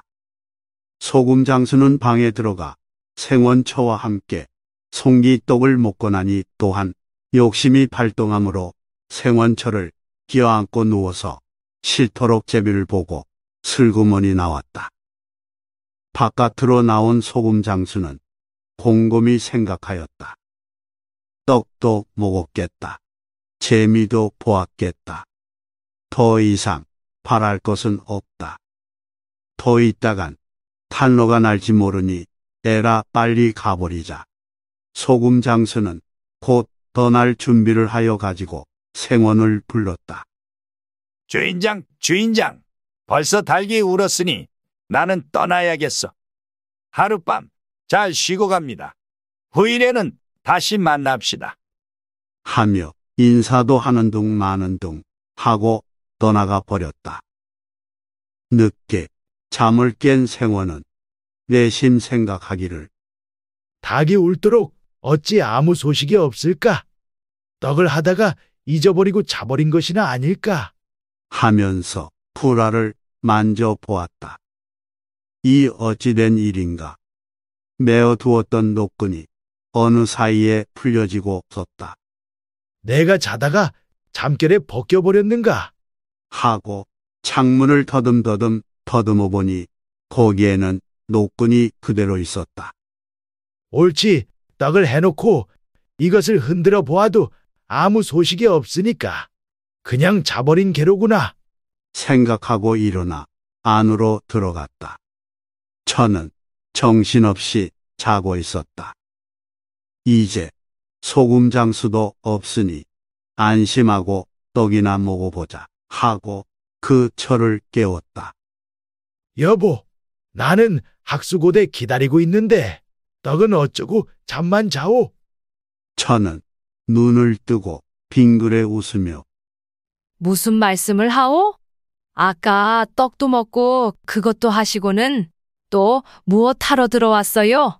소금 장수는 방에 들어가 생원처와 함께 송기떡을 먹고 나니 또한 욕심이 발동하므로 생원처를 끼어안고 누워서 싫토록제비를 보고 슬그머니 나왔다. 바깥으로 나온 소금 장수는 곰곰이 생각하였다. 떡도 먹었겠다. 재미도 보았겠다. 더 이상 바랄 것은 없다. 더 있다간 탄로가 날지 모르니 에라 빨리 가버리자. 소금 장수는 곧 떠날 준비를 하여 가지고 생원을 불렀다. 주인장, 주인장, 벌써 달기 울었으니 나는 떠나야겠어. 하룻밤 잘 쉬고 갑니다. 후일에는 다시 만납시다. 하며 인사도 하는 둥 마는 둥 하고 떠나가 버렸다. 늦게 잠을 깬 생원은 내심 생각하기를 닭이 울도록 어찌 아무 소식이 없을까? 떡을 하다가 잊어버리고 자버린 것이나 아닐까? 하면서 풀알을 만져보았다. 이 어찌된 일인가? 메어 두었던 노끈이 어느 사이에 풀려지고 없었다 내가 자다가 잠결에 벗겨버렸는가? 하고 창문을 더듬더듬 더듬어 보니 거기에는 노끈이 그대로 있었다. 옳지, 딱을 해놓고 이것을 흔들어 보아도 아무 소식이 없으니까 그냥 자버린 개로구나. 생각하고 일어나 안으로 들어갔다. 저는 정신없이 자고 있었다. 이제 소금 장수도 없으니 안심하고 떡이나 먹어보자 하고 그 철을 깨웠다. 여보, 나는 학수고대 기다리고 있는데 떡은 어쩌고 잠만 자오? 천은 눈을 뜨고 빙그레 웃으며 무슨 말씀을 하오? 아까 떡도 먹고 그것도 하시고는 또 무엇 하러 들어왔어요?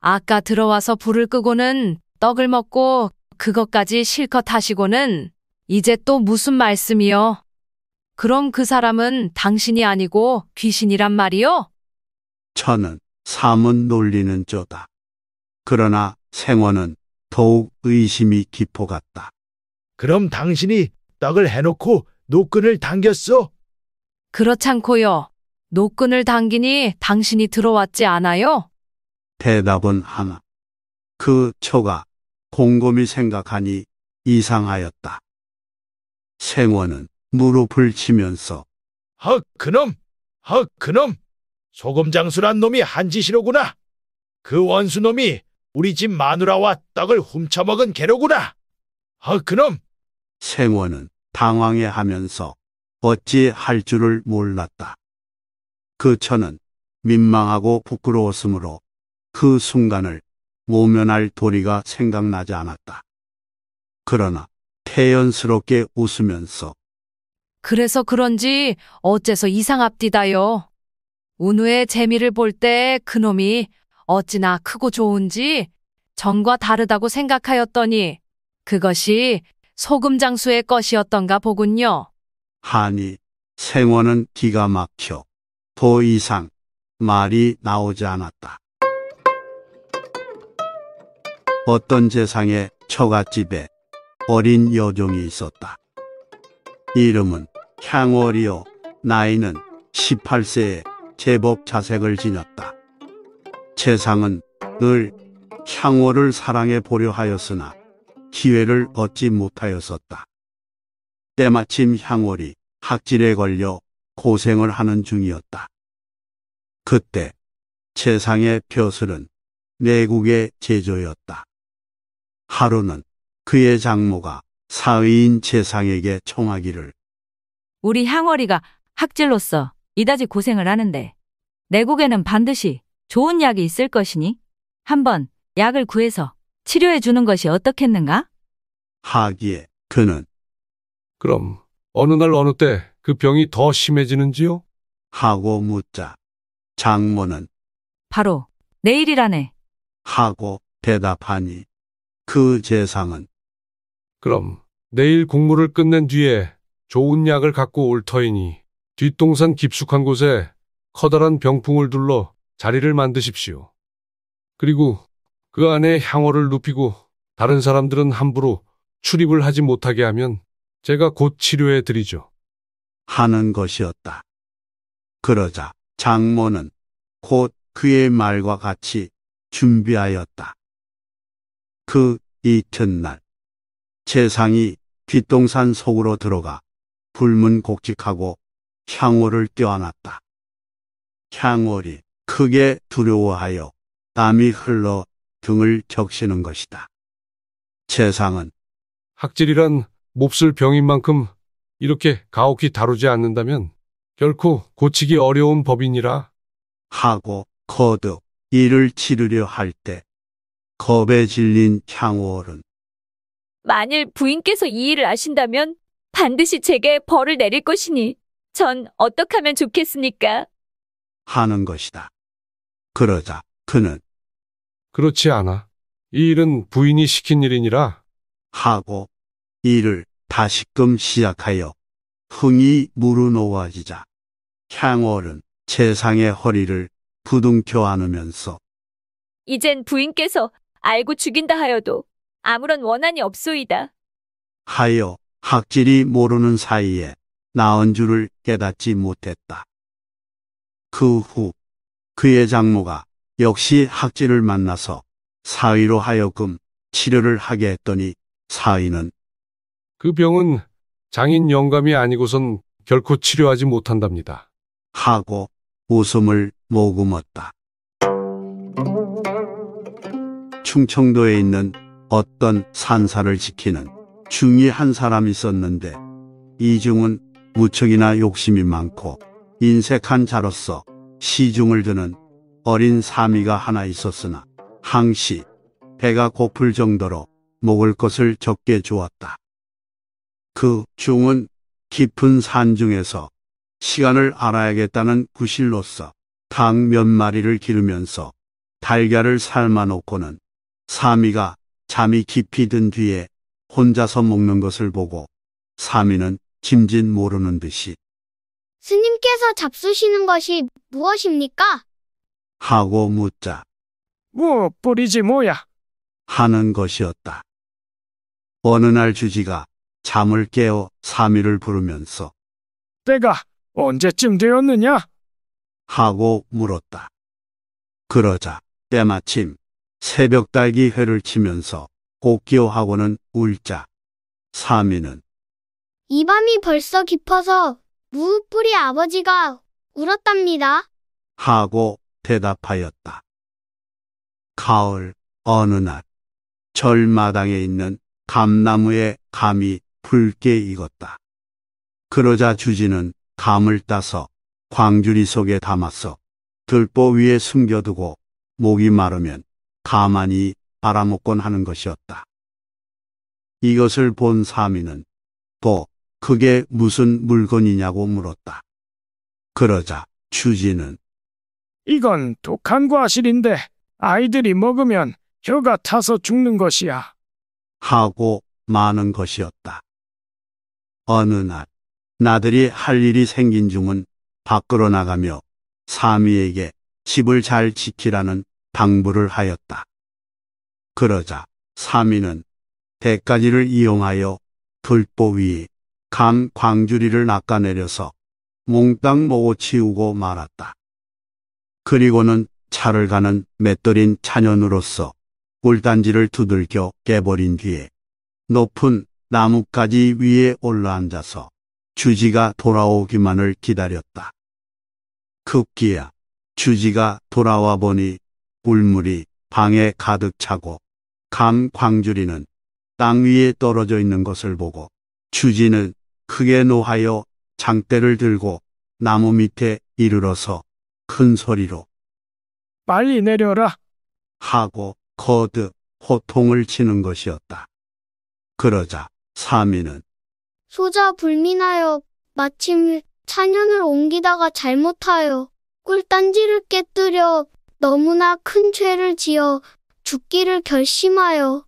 아까 들어와서 불을 끄고는 떡을 먹고 그것까지 실컷 하시고는 이제 또 무슨 말씀이요? 그럼 그 사람은 당신이 아니고 귀신이란 말이요? 저는 삼은 놀리는 쪼다. 그러나 생원은 더욱 의심이 깊어 갔다. 그럼 당신이 떡을 해놓고 노끈을 당겼어? 그렇지 않고요. 노끈을 당기니 당신이 들어왔지 않아요? 대답은 하나. 그 처가 곰곰이 생각하니 이상하였다. 생원은 무릎을 치면서 헉 그놈! 헉 그놈! 소금 장수란 놈이 한 짓이로구나. 그 원수 놈이 우리 집 마누라와 떡을 훔쳐먹은 개로구나. 헉 그놈! 생원은 당황해 하면서 어찌 할 줄을 몰랐다. 그 처는 민망하고 부끄러웠으므로 그 순간을 모면할 도리가 생각나지 않았다. 그러나 태연스럽게 웃으면서 그래서 그런지 어째서 이상합디다요. 운우의 재미를 볼 때 그놈이 어찌나 크고 좋은지 전과 다르다고 생각하였더니 그것이 소금장수의 것이었던가 보군요. 하니 생원은 기가 막혀 더 이상 말이 나오지 않았다. 어떤 재상의 처갓집에 어린 여종이 있었다. 이름은 향월이요 나이는 18세에 제법 자색을 지녔다. 재상은 늘 향월을 사랑해 보려 하였으나 기회를 얻지 못하였었다. 때마침 향월이 학질에 걸려 고생을 하는 중이었다. 그때 최상의 벼슬은 내국의 제조였다. 하루는 그의 장모가 사의인 최상에게 청하기를 우리 향어리가 학질로서 이다지 고생을 하는데 내국에는 반드시 좋은 약이 있을 것이니 한번 약을 구해서 치료해 주는 것이 어떻겠는가? 하기에 그는 그럼 어느 날 어느 때그 병이 더 심해지는지요? 하고 묻자 장모는 바로 내일이라네. 하고 대답하니 그 재상은 그럼 내일 국무를 끝낸 뒤에 좋은 약을 갖고 올 터이니 뒷동산 깊숙한 곳에 커다란 병풍을 둘러 자리를 만드십시오. 그리고 그 안에 향어를 눕히고 다른 사람들은 함부로 출입을 하지 못하게 하면 제가 곧 치료해 드리죠. 하는 것이었다. 그러자 장모는 곧 그의 말과 같이 준비하였다. 그 이튿날 재상이 뒷동산 속으로 들어가 불문 곡직하고 향월을 떼어놨다. 향월이 크게 두려워하여 땀이 흘러 등을 적시는 것이다. 재상은 학질이란 몹쓸 병인 만큼 이렇게 가혹히 다루지 않는다면 결코 고치기 어려운 법이니라. 하고 거듭 일을 치르려 할 때 겁에 질린 향월은 만일 부인께서 이 일을 아신다면 반드시 제게 벌을 내릴 것이니 전 어떻게 하면 좋겠습니까? 하는 것이다. 그러자 그는 그렇지 않아. 이 일은 부인이 시킨 일이니라. 하고 일을 다시금 시작하여 흥이 무르놓아지자 향월은 세상의 허리를 부둥켜 안으면서 이젠 부인께서 알고 죽인다 하여도 아무런 원한이 없소이다. 하여 학질이 모르는 사이에 나은 줄을 깨닫지 못했다. 그 후 그의 장모가 역시 학질을 만나서 사위로 하여금 치료를 하게 했더니 사위는 그 병은 장인 영감이 아니고선 결코 치료하지 못한답니다. 하고 웃음을 모금었다. 충청도에 있는 어떤 산사를 지키는 중이 한 사람이 있었는데 이중은 무척이나 욕심이 많고 인색한 자로서 시중을 드는 어린 사미가 하나 있었으나 항시 배가 고플 정도로 먹을 것을 적게 주었다. 그 중은 깊은 산중에서 시간을 알아야겠다는 구실로서 닭몇 마리를 기르면서 달걀을 삶아 놓고는 사미가 잠이 깊이 든 뒤에 혼자서 먹는 것을 보고 사미는 짐짓 모르는 듯이 스님께서 잡수시는 것이 무엇입니까? 하고 묻자 뭐 뿌리지 뭐야. 하는 것이었다. 어느 날 주지가 잠을 깨어 삼위를 부르면서 때가 언제쯤 되었느냐? 하고 물었다. 그러자 때마침 새벽 달기 회를 치면서 곡기호하고는 울자 삼위는 이 밤이 벌써 깊어서 무우뿌리 아버지가 울었답니다. 하고 대답하였다. 가을 어느 날 절마당에 있는 감나무에 감이 붉게 익었다. 그러자 주지는 감을 따서 광주리 속에 담아서 들보 위에 숨겨두고 목이 마르면 가만히 알아먹곤 하는 것이었다. 이것을 본 사미는 보 그게 무슨 물건이냐고 물었다. 그러자 주지는 이건 독한 과실인데 아이들이 먹으면 혀가 타서 죽는 것이야. 하고 마는 것이었다. 어느 날 나들이 할 일이 생긴 중은 밖으로 나가며 사미에게 집을 잘 지키라는 당부를 하였다. 그러자 사미는 대가지를 이용하여 불보 위에 감 광주리를 낚아내려서 몽땅 모고 치우고 말았다. 그리고는 차를 가는 맷돌인 차년으로서 꿀단지를 두들겨 깨버린 뒤에 높은 나뭇가지 위에 올라앉아서 주지가 돌아오기만을 기다렸다. 급기야 주지가 돌아와 보니 물물이 방에 가득 차고 감 광주리는 땅 위에 떨어져 있는 것을 보고 주지는 크게 노하여 장대를 들고 나무 밑에 이르러서 큰 소리로 빨리 내려라 하고 거듭 호통을 치는 것이었다. 그러자 사미는 소자 불민하여 마침 찬연을 옮기다가 잘못하여 꿀단지를 깨뜨려 너무나 큰 죄를 지어 죽기를 결심하여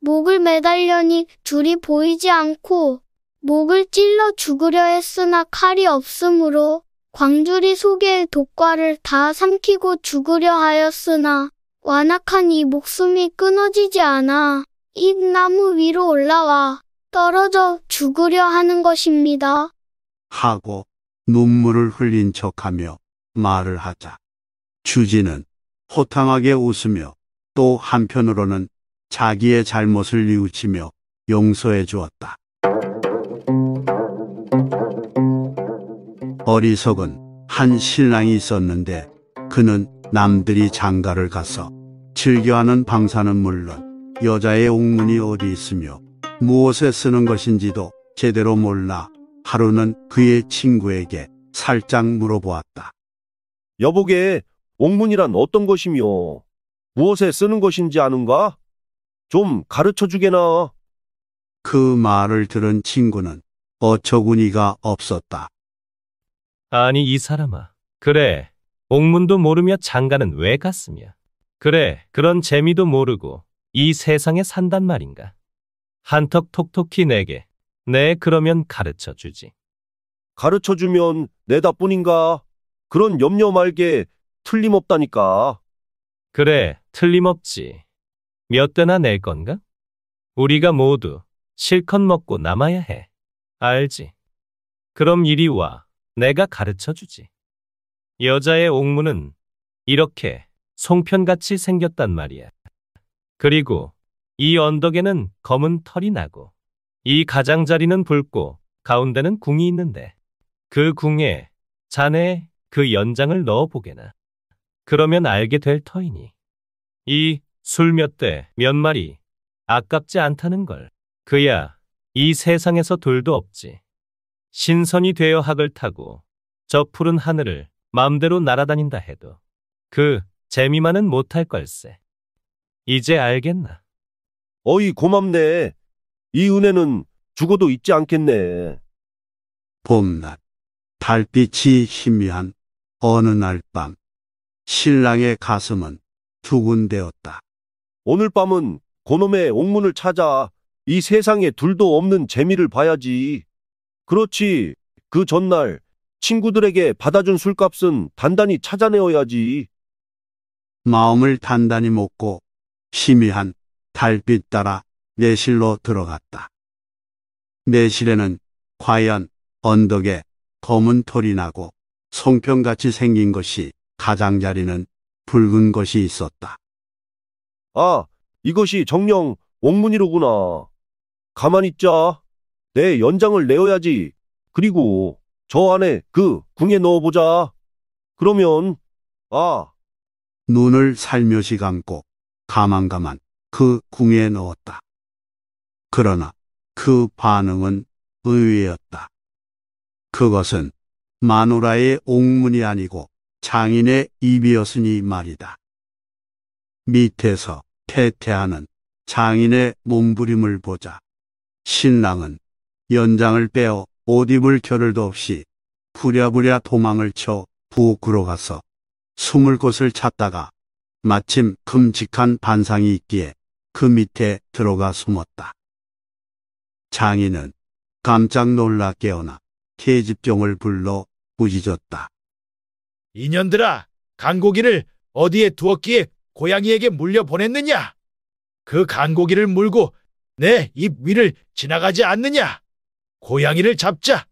목을 매달려니 줄이 보이지 않고 목을 찔러 죽으려 했으나 칼이 없으므로 광주리 속에 독과를 다 삼키고 죽으려 하였으나 완악한 이 목숨이 끊어지지 않아 이 나무 위로 올라와 떨어져 죽으려 하는 것입니다. 하고 눈물을 흘린 척하며 말을 하자. 주지는 호탕하게 웃으며 또 한편으로는 자기의 잘못을 뉘우치며 용서해 주었다. 어리석은 한 신랑이 있었는데 그는 남들이 장가를 가서 즐겨하는 방사는 물론 여자의 옥문이 어디 있으며 무엇에 쓰는 것인지도 제대로 몰라 하루는 그의 친구에게 살짝 물어보았다. 여보게 옥문이란 어떤 것이며 무엇에 쓰는 것인지 아는가? 좀 가르쳐 주게나. 그 말을 들은 친구는 어처구니가 없었다. 아니 이 사람아. 그래. 옥문도 모르며 장가는 왜 갔으며. 그래. 그런 재미도 모르고 이 세상에 산단 말인가. 한턱 톡톡히 내게. 네, 그러면 가르쳐 주지. 가르쳐 주면 내 답뿐인가? 그런 염려 말게 틀림없다니까. 그래, 틀림없지. 몇 대나 낼 건가? 우리가 모두 실컷 먹고 남아야 해. 알지? 그럼 이리 와. 내가 가르쳐 주지. 여자의 옥문은 이렇게 송편같이 생겼단 말이야. 그리고 이 언덕에는 검은 털이 나고 이 가장자리는 붉고 가운데는 궁이 있는데 그 궁에 자네 그 연장을 넣어보게나. 그러면 알게 될 터이니 이 술 몇 대 몇 마리 아깝지 않다는 걸 그야 이 세상에서 둘도 없지. 신선이 되어 학을 타고 저 푸른 하늘을 맘대로 날아다닌다 해도 그 재미만은 못할 걸세. 이제 알겠나. 어이 고맙네. 이 은혜는 죽어도 잊지 않겠네. 봄날 달빛이 희미한 어느 날 밤 신랑의 가슴은 두근대었다. 오늘 밤은 고놈의 옥문을 찾아 이 세상에 둘도 없는 재미를 봐야지. 그렇지. 그 전날 친구들에게 받아준 술값은 단단히 찾아내어야지. 마음을 단단히 먹고 희미한 달빛 따라 내실로 들어갔다. 내실에는 과연 언덕에 검은 털이 나고 송편같이 생긴 것이 가장자리는 붉은 것이 있었다. 아, 이것이 정령 옥문이로구나. 가만 있자. 내 연장을 내어야지. 그리고 저 안에 그 궁에 넣어보자. 그러면 아. 눈을 살며시 감고 가만가만 그 궁에 넣었다. 그러나 그 반응은 의외였다. 그것은 마누라의 옥문이 아니고 장인의 입이었으니 말이다. 밑에서 태태하는 장인의 몸부림을 보자. 신랑은 연장을 빼어 옷 입을 겨를도 없이 부랴부랴 도망을 쳐 부엌으로 가서 숨을 곳을 찾다가 마침 큼직한 반상이 있기에 그 밑에 들어가 숨었다. 장인은 깜짝 놀라 깨어나 계집종을 불러 부짖었다. 이년들아, 간고기를 어디에 두었기에 고양이에게 물려 보냈느냐? 그 간고기를 물고 내 입 위를 지나가지 않느냐? 고양이를 잡자!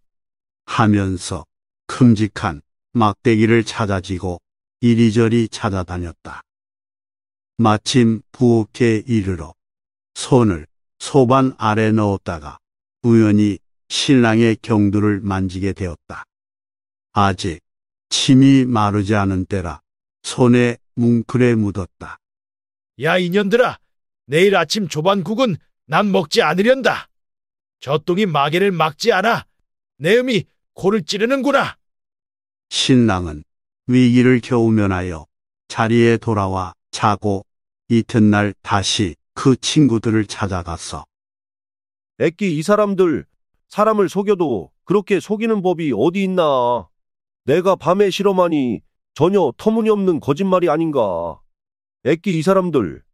하면서 큼직한 막대기를 찾아지고 이리저리 찾아다녔다. 마침 부엌에 이르러 손을 소반 아래 넣었다가 우연히 신랑의 경두를 만지게 되었다. 아직 침이 마르지 않은 때라 손에 뭉클해 묻었다. 야인연들아 내일 아침 조반국은 난 먹지 않으련다. 저 똥이 마개를 막지 않아 내 음이 코를 찌르는구나. 신랑은 위기를 겨우면하여 자리에 돌아와 자고 이튿날 다시 그 친구들을 찾아갔어. 애끼 이 사람들 사람을 속여도 그렇게 속이는 법이 어디 있나. 내가 밤에 실험하니 전혀 터무니없는 거짓말이 아닌가. 애끼 이 사람들.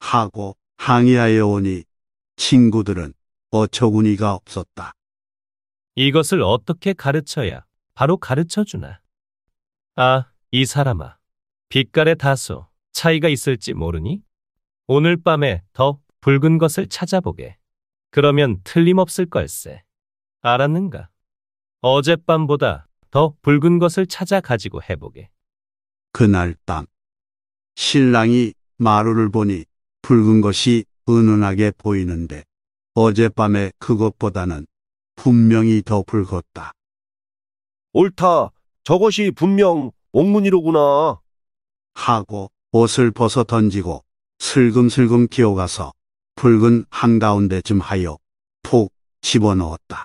하고 항의하여 오니 친구들은 어처구니가 없었다. 이것을 어떻게 가르쳐야 바로 가르쳐 주나. 아, 이 사람아. 빛깔의 다소. 차이가 있을지 모르니 오늘 밤에 더 붉은 것을 찾아보게. 그러면 틀림없을 걸세. 알았는가? 어젯밤보다 더 붉은 것을 찾아 가지고 해보게. 그날 밤 신랑이 마루를 보니 붉은 것이 은은하게 보이는데 어젯밤에 그것보다는 분명히 더 붉었다. 옳다. 저것이 분명 옥문이로구나. 하고 옷을 벗어 던지고 슬금슬금 기어가서 붉은 한가운데쯤 하여 푹 집어넣었다.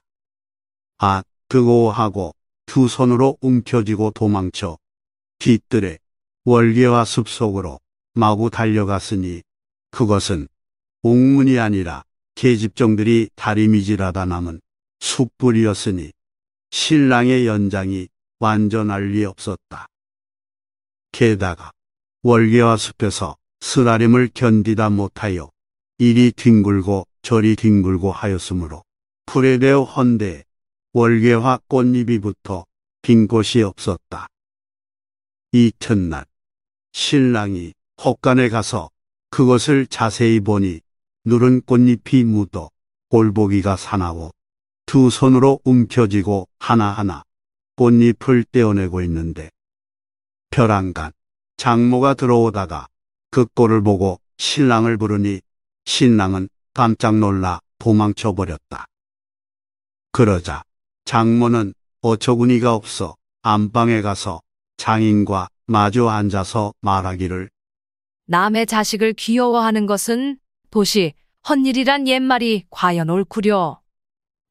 아, 뜨거워 하고 두 손으로 움켜쥐고 도망쳐 뒤뜰에 월계와 숲속으로 마구 달려갔으니 그것은 옥문이 아니라 계집종들이 다리미질하다 남은 숯불이었으니 신랑의 연장이 완전할 리 없었다. 게다가 월계와 숲에서 쓰라림을 견디다 못하여 이리 뒹굴고 저리 뒹굴고 하였으므로 풀에 대어 헌데 월계화 꽃잎이 붙어 빈 곳이 없었다. 이튿날 신랑이 헛간에 가서 그것을 자세히 보니 누른 꽃잎이 묻어 골보기가 사나워 두 손으로 움켜쥐고 하나하나 꽃잎을 떼어내고 있는데 벼랑간 장모가 들어오다가 그 꼴을 보고 신랑을 부르니 신랑은 깜짝 놀라 도망쳐 버렸다. 그러자 장모는 어처구니가 없어 안방에 가서 장인과 마주 앉아서 말하기를 남의 자식을 귀여워하는 것은 도시 헛일이란 옛말이 과연 옳구려.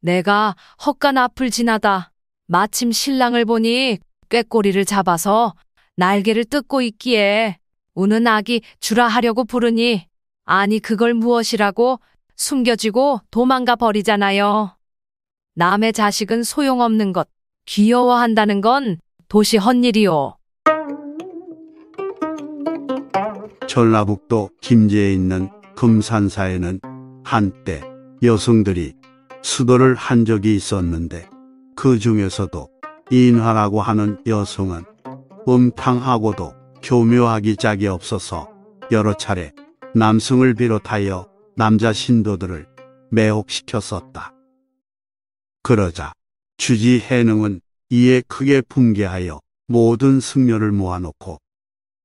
내가 헛간 앞을 지나다 마침 신랑을 보니 꾀꼬리를 잡아서 날개를 뜯고 있기에 우는 아기 주라 하려고 부르니 아니 그걸 무엇이라고 숨겨지고 도망가 버리잖아요. 남의 자식은 소용없는 것 귀여워한다는 건 도시 헛일이요. 전라북도 김제에 있는 금산사에는 한때 여성들이 수도를 한 적이 있었는데 그 중에서도 인화라고 하는 여성은 음탕하고도 교묘하기 짝이 없어서 여러 차례 남승을 비롯하여 남자 신도들을 매혹시켰었다. 그러자 주지 해능은 이에 크게 분개하여 모든 승려를 모아놓고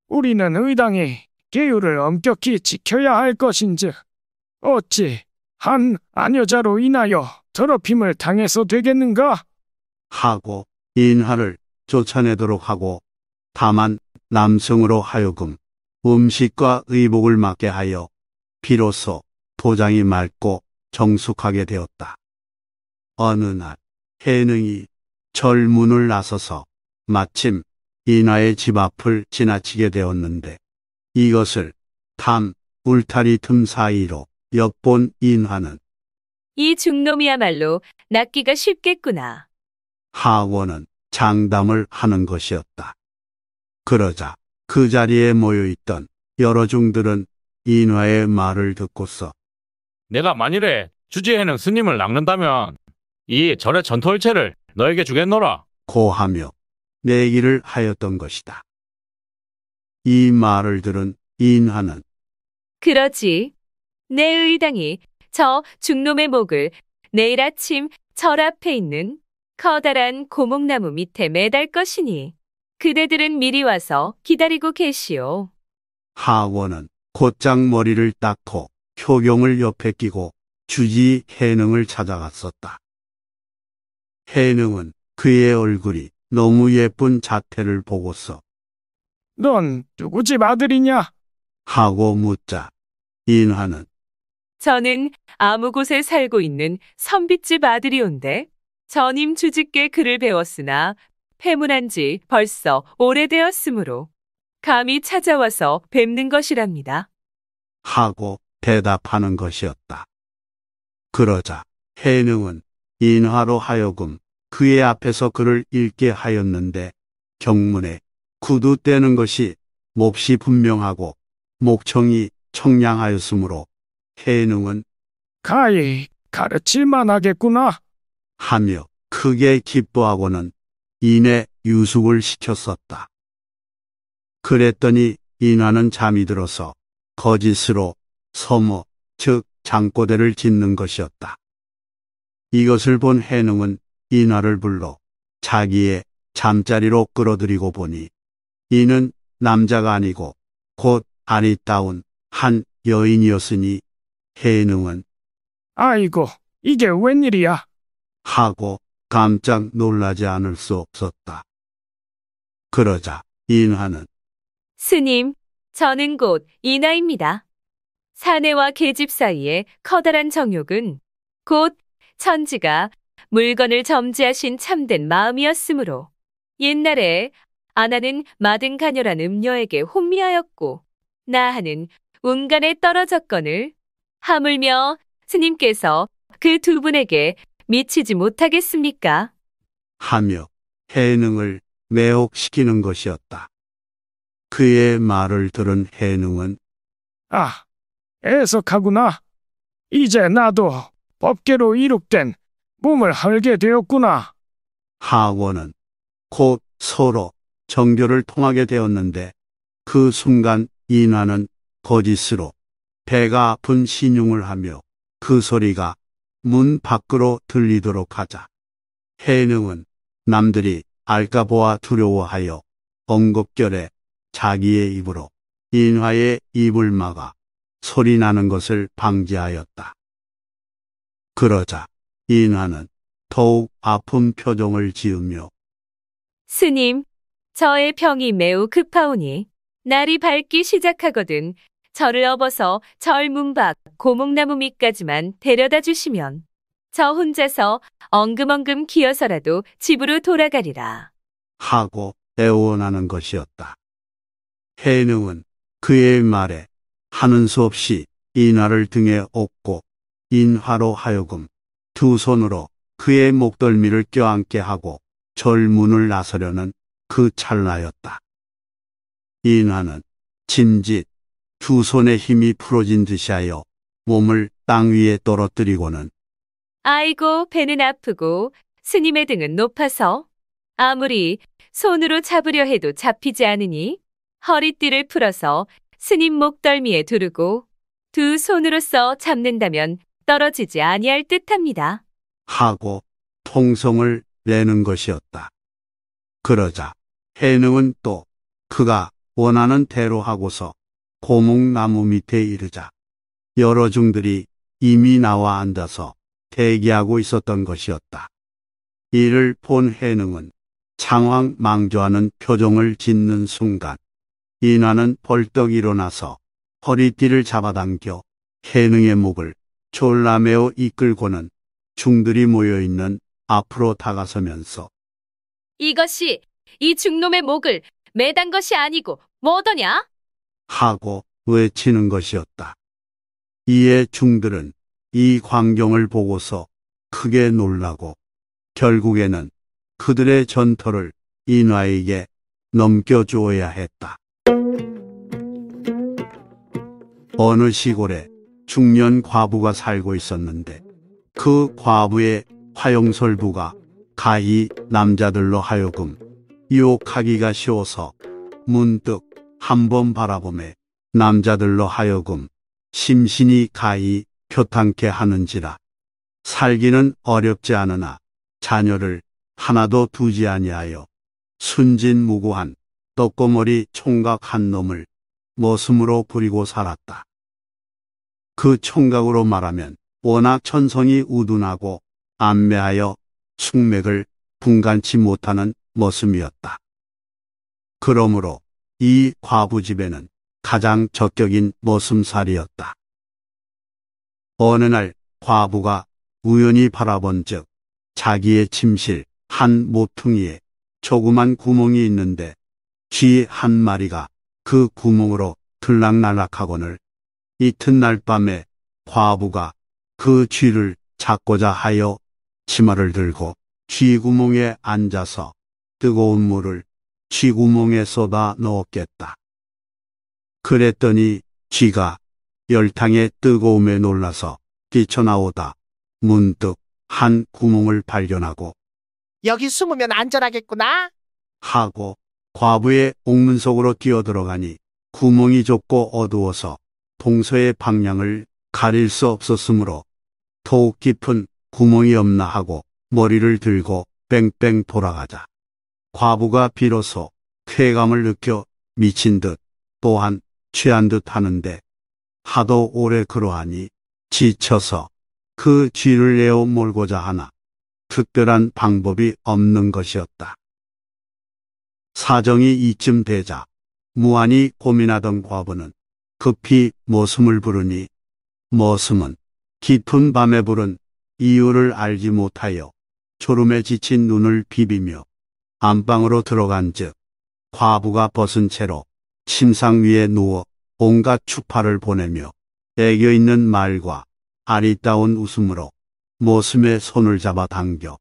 우리는 의당이 계율을 엄격히 지켜야 할 것인즉 어찌 한 아녀자로 인하여 더럽힘을 당해서 되겠는가? 하고 인하를 쫓아내도록 하고 다만 남성으로 하여금 음식과 의복을 맞게 하여 비로소 도장이 맑고 정숙하게 되었다. 어느 날 해능이 절문을 나서서 마침 인화의 집 앞을 지나치게 되었는데 이것을 담 울타리 틈 사이로 엿본 인화는 이 중놈이야말로 낫기가 쉽겠구나. 하원은 장담을 하는 것이었다. 그러자 그 자리에 모여있던 여러 중들은 인화의 말을 듣고서 내가 만일에 주지에는 스님을 낚는다면 이 절의 전토일체를 너에게 주겠노라 고하며 내기를 하였던 것이다. 이 말을 들은 인화는 그러지. 내 의당이 저 중놈의 목을 내일 아침 절 앞에 있는 커다란 고목나무 밑에 매달 것이니. 그대들은 미리 와서 기다리고 계시오. 하원은 곧장 머리를 닦고 효경을 옆에 끼고 주지 해능을 찾아갔었다. 해능은 그의 얼굴이 너무 예쁜 자태를 보고서 넌 누구 집 아들이냐? 하고 묻자 인하는 저는 아무 곳에 살고 있는 선비집 아들이온데 전임 주직께 그를 배웠으나 폐문한 지 벌써 오래되었으므로 감히 찾아와서 뵙는 것이랍니다. 하고 대답하는 것이었다. 그러자 해능은 인화로 하여금 그의 앞에서 그를 읽게 하였는데 경문에 구두 떼는 것이 몹시 분명하고 목청이 청량하였으므로 해능은 가히 가르칠 만하겠구나 하며 크게 기뻐하고는 인에 유숙을 시켰었다. 그랬더니 인화는 잠이 들어서 거짓으로 서모, 즉 장꼬대를 짓는 것이었다. 이것을 본 해능은 인화를 불러 자기의 잠자리로 끌어들이고 보니 이는 남자가 아니고 곧 아리따운 한 여인이었으니 해능은 아이고 이게 웬일이야 하고 깜짝 놀라지 않을 수 없었다. 그러자 인하는 스님, 저는 곧 인하입니다. 사내와 계집 사이의 커다란 정욕은 곧 천지가 물건을 점지하신 참된 마음이었으므로 옛날에 아나는 마든가녀란 음녀에게 혼미하였고 나하는 운간에 떨어졌건을 하물며 스님께서 그 두 분에게 미치지 못하겠습니까? 하며 해능을 매혹시키는 것이었다. 그의 말을 들은 해능은 아, 애석하구나. 이제 나도 법계로 이룩된 몸을 헐게 되었구나. 하원은 곧 서로 정교를 통하게 되었는데 그 순간 인화는 거짓으로 배가 아픈 신용을 하며 그 소리가 문 밖으로 들리도록 하자. 해능은 남들이 알까 보아 두려워하여 엉겁결에 자기의 입으로 인화의 입을 막아 소리 나는 것을 방지하였다. 그러자 인화는 더욱 아픈 표정을 지으며 스님, 저의 병이 매우 급하오니 날이 밝기 시작하거든 저를 업어서 절 문밖 고목나무 밑까지만 데려다 주시면 저 혼자서 엉금엉금 기어서라도 집으로 돌아가리라. 하고 애원하는 것이었다. 해능은 그의 말에 하는 수 없이 인화를 등에 업고 인화로 하여금 두 손으로 그의 목덜미를 껴안게 하고 절문을 나서려는 그 찰나였다. 인화는 진짓, 두 손의 힘이 풀어진 듯이 하여 몸을 땅 위에 떨어뜨리고는 아이고 배는 아프고 스님의 등은 높아서 아무리 손으로 잡으려 해도 잡히지 않으니 허리띠를 풀어서 스님 목덜미에 두르고 두 손으로 써 잡는다면 떨어지지 아니할 듯합니다. 하고 통성을 내는 것이었다. 그러자 해능은 또 그가 원하는 대로 하고서 고목나무 밑에 이르자 여러 중들이 이미 나와 앉아서 대기하고 있었던 것이었다. 이를 본 해능은 창황 망조하는 표정을 짓는 순간 인화는 벌떡 일어나서 허리띠를 잡아당겨 해능의 목을 졸라매어 이끌고는 중들이 모여있는 앞으로 다가서면서 이것이 이 중놈의 목을 매단 것이 아니고 뭐더냐? 하고 외치는 것이었다. 이에 중들은 이 광경을 보고서 크게 놀라고 결국에는 그들의 전터를 인화에게 넘겨주어야 했다. 어느 시골에 중년 과부가 살고 있었는데 그 과부의 화용설부가 가히 남자들로 하여금 유혹하기가 쉬워서 문득 한번 바라보매 남자들로 하여금 심신이 가히 표탄케 하는지라 살기는 어렵지 않으나 자녀를 하나도 두지 아니하여 순진무구한 떡고머리 총각 한 놈을 머슴으로 부리고 살았다. 그 총각으로 말하면 워낙 천성이 우둔하고 안매하여 숙맥을 분간치 못하는 머슴이었다. 그러므로 이 과부집에는 가장 적격인 모슴살이었다 어느 날 과부가 우연히 바라본 즉 자기의 침실 한 모퉁이에 조그만 구멍이 있는데 쥐 한 마리가 그 구멍으로 들락날락하거늘 이튿날 밤에 과부가 그 쥐를 잡고자 하여 치마를 들고 쥐구멍에 앉아서 뜨거운 물을 쥐구멍에 쏟아 넣었겠다. 그랬더니 쥐가 열탕의 뜨거움에 놀라서 뛰쳐나오다 문득 한 구멍을 발견하고 여기 숨으면 안전하겠구나. 하고 과부의 옥문 속으로 뛰어들어가니 구멍이 좁고 어두워서 동서의 방향을 가릴 수 없었으므로 더욱 깊은 구멍이 없나 하고 머리를 들고 뺑뺑 돌아가자. 과부가 비로소 쾌감을 느껴 미친 듯 또한 취한 듯 하는데 하도 오래 그러하니 지쳐서 그 쥐를 내어 몰고자 하나 특별한 방법이 없는 것이었다. 사정이 이쯤 되자 무한히 고민하던 과부는 급히 모슴을 부르니 모슴은 깊은 밤에 부른 이유를 알지 못하여 졸음에 지친 눈을 비비며 안방으로 들어간 즉 과부가 벗은 채로 침상 위에 누워 온갖 추파를 보내며 애교 있는 말과 아리따운 웃음으로 모슴의 손을 잡아 당겨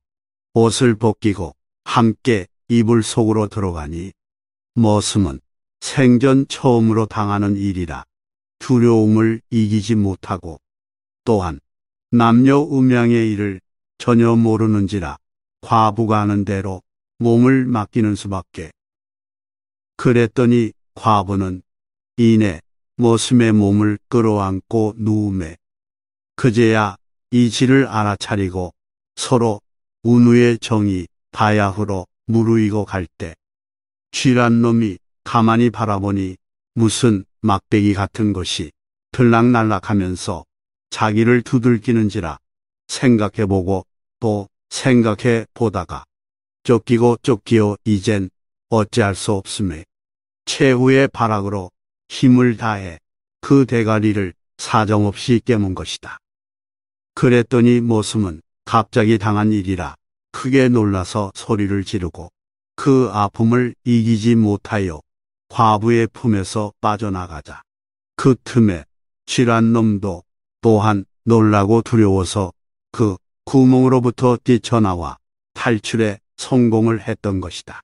옷을 벗기고 함께 이불 속으로 들어가니 모슴은 생전 처음으로 당하는 일이라 두려움을 이기지 못하고 또한 남녀 음양의 일을 전혀 모르는지라 과부가 하는 대로 몸을 맡기는 수밖에. 그랬더니 과부는 이내 머슴의 몸을 끌어안고 누움에 그제야 이치를 알아차리고 서로 운우의 정이 바야흐로 무르이고 갈 때 쥐란 놈이 가만히 바라보니 무슨 막대기 같은 것이 들락날락하면서 자기를 두들기는지라 생각해보고 또 생각해 보다가 쫓기고 쫓기어 이젠 어찌할 수 없음에 최후의 발악으로 힘을 다해 그 대가리를 사정없이 깨문 것이다. 그랬더니 모슴은 갑자기 당한 일이라 크게 놀라서 소리를 지르고 그 아픔을 이기지 못하여 과부의 품에서 빠져나가자. 그 틈에 쥐란 놈도 또한 놀라고 두려워서 그 구멍으로부터 뛰쳐나와 탈출해 성공을 했던 것이다.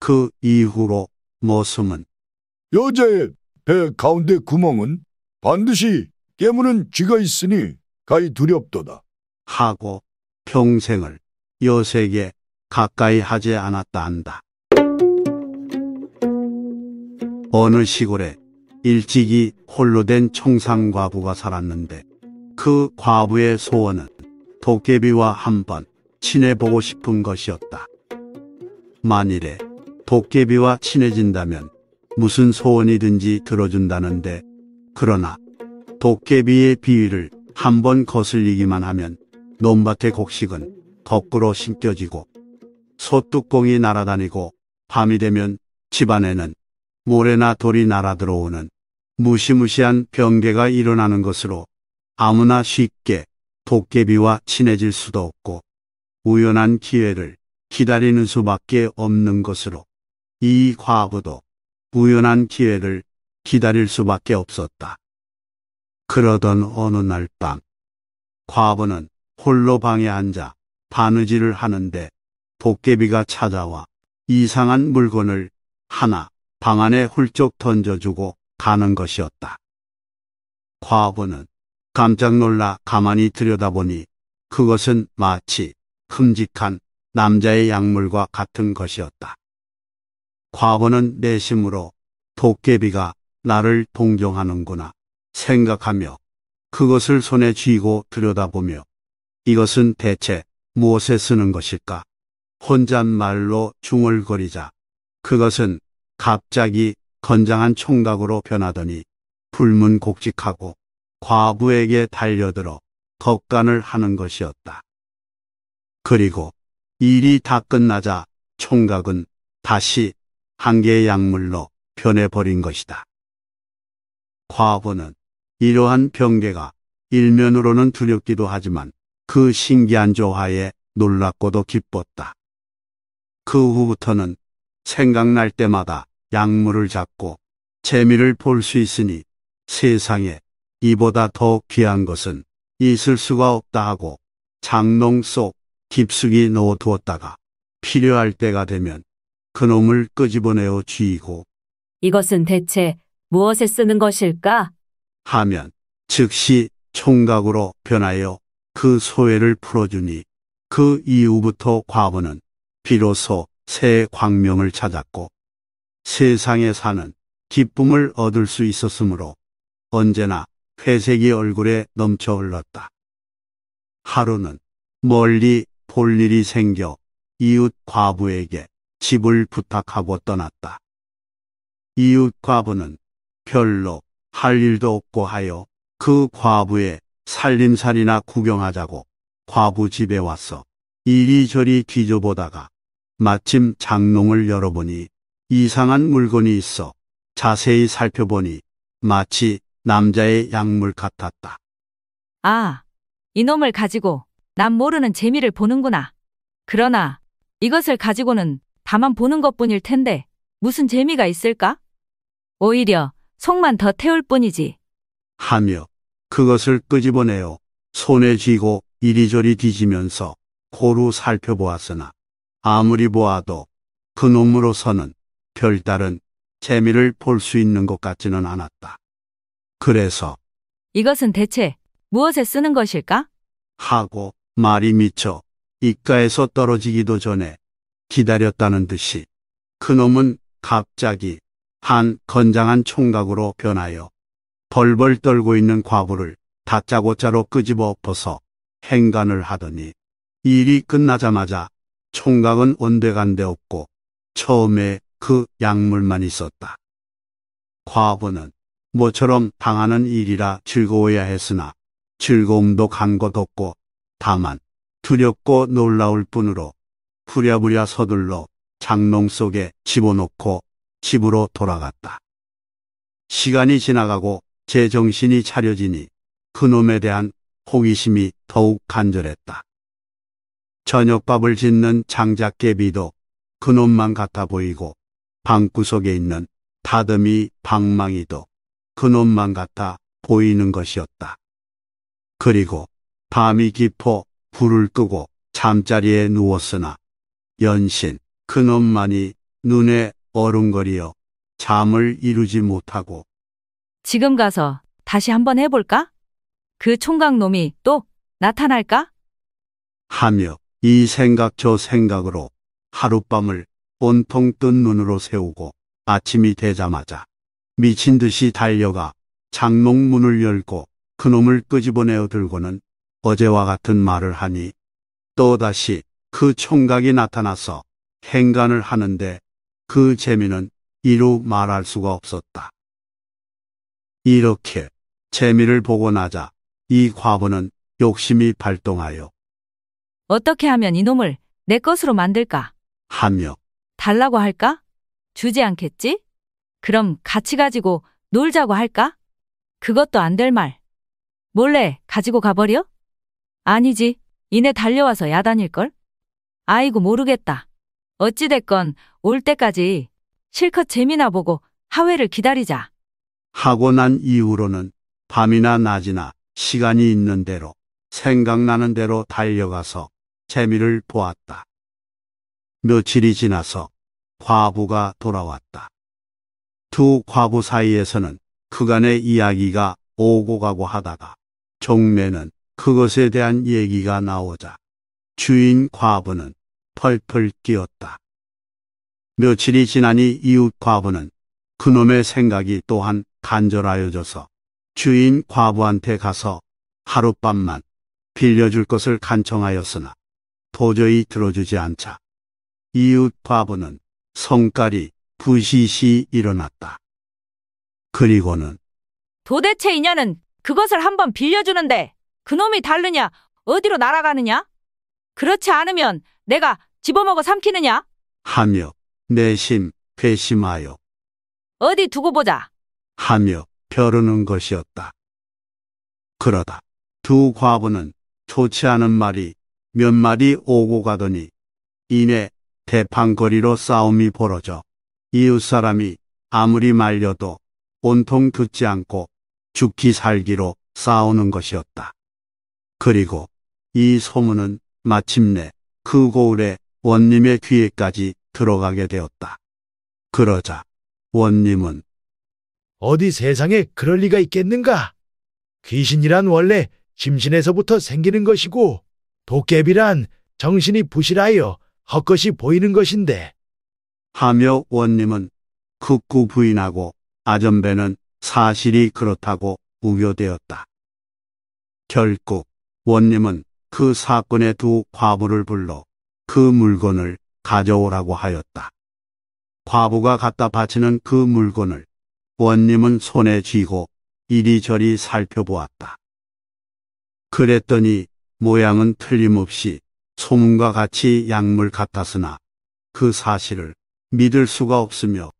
그 이후로 모슴은 여자의 배 가운데 구멍은 반드시 깨무는 쥐가 있으니 가히 두렵도다. 하고 평생을 여색에 가까이 하지 않았다 한다. 어느 시골에 일찍이 홀로 된청산 과부가 살았는데 그 과부의 소원은 도깨비와 한번 친해보고 싶은 것이었다. 만일에 도깨비와 친해진다면 무슨 소원이든지 들어준다는데 그러나 도깨비의 비위를 한번 거슬리기만 하면 논밭의 곡식은 거꾸로 심겨지고 소뚜껑이 날아다니고 밤이 되면 집안에는 모래나 돌이 날아들어오는 무시무시한 병계가 일어나는 것으로 아무나 쉽게 도깨비와 친해질 수도 없고 우연한 기회를 기다리는 수밖에 없는 것으로 이 과부도 우연한 기회를 기다릴 수밖에 없었다. 그러던 어느 날 밤, 과부는 홀로 방에 앉아 바느질을 하는데 도깨비가 찾아와 이상한 물건을 하나 방 안에 훌쩍 던져주고 가는 것이었다. 과부는 깜짝 놀라 가만히 들여다보니 그것은 마치 큼직한 남자의 약물과 같은 것이었다. 과거는 내심으로 도깨비가 나를 동정하는구나 생각하며 그것을 손에 쥐고 들여다보며 이것은 대체 무엇에 쓰는 것일까? 혼잣말로 중얼거리자 그것은 갑자기 건장한 총각으로 변하더니 불문곡직하고 과부에게 달려들어 덕간을 하는 것이었다. 그리고 일이 다 끝나자 총각은 다시 한 개의 약물로 변해버린 것이다. 과부는 이러한 병계가 일면으로는 두렵기도 하지만 그 신기한 조화에 놀랍고도 기뻤다. 그 후부터는 생각날 때마다 약물을 잡고 재미를 볼 수 있으니 세상에 이보다 더 귀한 것은 있을 수가 없다 하고 장롱 속 깊숙이 넣어두었다가 필요할 때가 되면 그놈을 끄집어내어 쥐이고 이것은 대체 무엇에 쓰는 것일까? 하면 즉시 총각으로 변하여 그 소외를 풀어주니 그 이후부터 과부는 비로소 새 광명을 찾았고 세상에 사는 기쁨을 얻을 수 있었으므로 언제나 회색이 얼굴에 넘쳐 흘렀다. 하루는 멀리 볼 일이 생겨 이웃 과부에게 집을 부탁하고 떠났다. 이웃 과부는 별로 할 일도 없고 하여 그 과부의 살림살이나 구경하자고 과부 집에 와서 이리저리 뒤져보다가 마침 장롱을 열어보니 이상한 물건이 있어 자세히 살펴보니 마치 남자의 약물 같았다. 아, 이놈을 가지고 난 모르는 재미를 보는구나. 그러나 이것을 가지고는 다만 보는 것뿐일 텐데 무슨 재미가 있을까? 오히려 속만 더 태울 뿐이지. 하며 그것을 끄집어내어 손에 쥐고 이리저리 뒤지면서 고루 살펴보았으나 아무리 보아도 그놈으로서는 별다른 재미를 볼 수 있는 것 같지는 않았다. 그래서 이것은 대체 무엇에 쓰는 것일까? 하고 말이 미쳐 입가에서 떨어지기도 전에 기다렸다는 듯이 그놈은 갑자기 한 건장한 총각으로 변하여 벌벌 떨고 있는 과부를 다짜고짜로 끄집어 엎어서 행간을 하더니 일이 끝나자마자 총각은 온데간데 없고 처음에 그 약물만 있었다. 과부는 모처럼 당하는 일이라 즐거워야 했으나 즐거움도 간 것 없고 다만 두렵고 놀라울 뿐으로 부랴부랴 서둘러 장롱 속에 집어넣고 집으로 돌아갔다. 시간이 지나가고 제 정신이 차려지니 그놈에 대한 호기심이 더욱 간절했다. 저녁밥을 짓는 장작개비도 그놈만 같아 보이고 방구석에 있는 다듬이 방망이도 그놈만 같아 보이는 것이었다. 그리고 밤이 깊어 불을 끄고 잠자리에 누웠으나 연신 그놈만이 눈에 어른거리어 잠을 이루지 못하고 지금 가서 다시 한번 해볼까? 그 총각놈이 또 나타날까? 하며 이 생각 저 생각으로 하룻밤을 온통 뜬 눈으로 세우고 아침이 되자마자 미친 듯이 달려가 장롱문을 열고 그놈을 끄집어내어 들고는 어제와 같은 말을 하니 또다시 그 총각이 나타나서 행간을 하는데 그 재미는 이루 말할 수가 없었다. 이렇게 재미를 보고 나자 이 과부는 욕심이 발동하여 어떻게 하면 이놈을 내 것으로 만들까? 하며 달라고 할까? 주지 않겠지? 그럼 같이 가지고 놀자고 할까? 그것도 안 될 말. 몰래 가지고 가버려? 아니지. 이내 달려와서 야단일걸? 아이고 모르겠다. 어찌됐건 올 때까지 실컷 재미나 보고 하회를 기다리자. 하고 난 이후로는 밤이나 낮이나 시간이 있는 대로 생각나는 대로 달려가서 재미를 보았다. 며칠이 지나서 과부가 돌아왔다. 두 과부 사이에서는 그간의 이야기가 오고 가고 하다가 종래는 그것에 대한 얘기가 나오자 주인 과부는 펄펄 뛰었다. 며칠이 지나니 이웃 과부는 그놈의 생각이 또한 간절하여져서 주인 과부한테 가서 하룻밤만 빌려줄 것을 간청하였으나 도저히 들어주지 않자 이웃 과부는 성깔이 부시시 일어났다. 그리고는 도대체 이녀는 그것을 한번 빌려주는데 그놈이 다르냐? 어디로 날아가느냐? 그렇지 않으면 내가 집어먹어 삼키느냐? 하며 내심 괘씸하여 어디 두고 보자. 하며 벼르는 것이었다. 그러다 두 과부는 좋지 않은 말이 몇 마리 오고 가더니 이내 대판거리로 싸움이 벌어져 이웃 사람이 아무리 말려도 온통 듣지 않고 죽기 살기로 싸우는 것이었다. 그리고 이 소문은 마침내 그 고을의 원님의 귀에까지 들어가게 되었다. 그러자 원님은 어디 세상에 그럴 리가 있겠는가? 귀신이란 원래 심신에서부터 생기는 것이고 도깨비란 정신이 부실하여 헛것이 보이는 것인데 하며 원님은 극구 부인하고 아전배는 사실이 그렇다고 우겨대었다. 결국 원님은 그 사건의 두 과부를 불러 그 물건을 가져오라고 하였다. 과부가 갖다 바치는 그 물건을 원님은 손에 쥐고 이리저리 살펴보았다. 그랬더니 모양은 틀림없이 소문과 같이 약물 같았으나 그 사실을 믿을 수가 없으며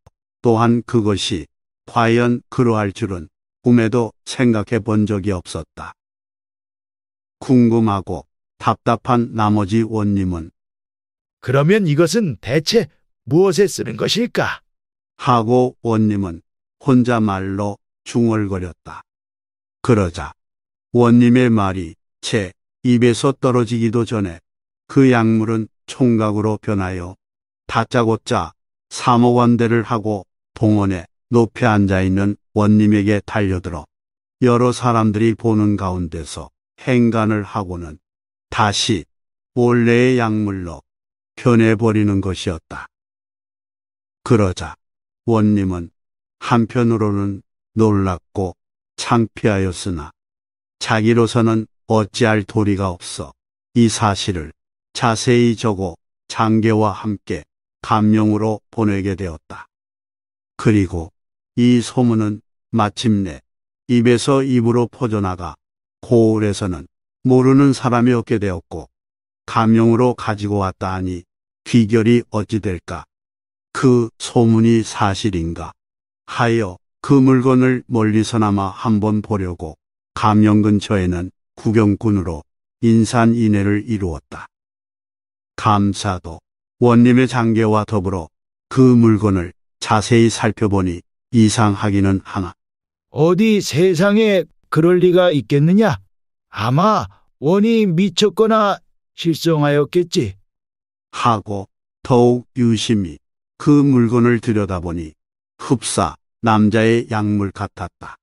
또한 그것이 과연 그러할 줄은 꿈에도 생각해 본 적이 없었다. 궁금하고 답답한 나머지 원님은 그러면 이것은 대체 무엇에 쓰는 것일까? 하고 원님은 혼자 말로 중얼거렸다. 그러자 원님의 말이 채 입에서 떨어지기도 전에 그 약물은 총각으로 변하여 다짜고짜 사모관대를 하고 동원에 높이 앉아있는 원님에게 달려들어 여러 사람들이 보는 가운데서 행간을 하고는 다시 원래의 약물로 변해버리는 것이었다. 그러자 원님은 한편으로는 놀랐고 창피하였으나 자기로서는 어찌할 도리가 없어 이 사실을 자세히 적어 장계와 함께 감명으로 보내게 되었다. 그리고 이 소문은 마침내 입에서 입으로 퍼져나가 고을에서는 모르는 사람이 없게 되었고 감용으로 가지고 왔다 하니 귀결이 어찌 될까? 그 소문이 사실인가? 하여 그 물건을 멀리서나마 한번 보려고 감영 근처에는 구경꾼으로 인산인해를 이루었다. 감사도 원님의 장계와 더불어 그 물건을 자세히 살펴보니 이상하기는 하나. 어디 세상에 그럴 리가 있겠느냐? 아마 원이 미쳤거나 실성하였겠지. 하고 더욱 유심히 그 물건을 들여다보니 흡사 남자의 약물 같았다.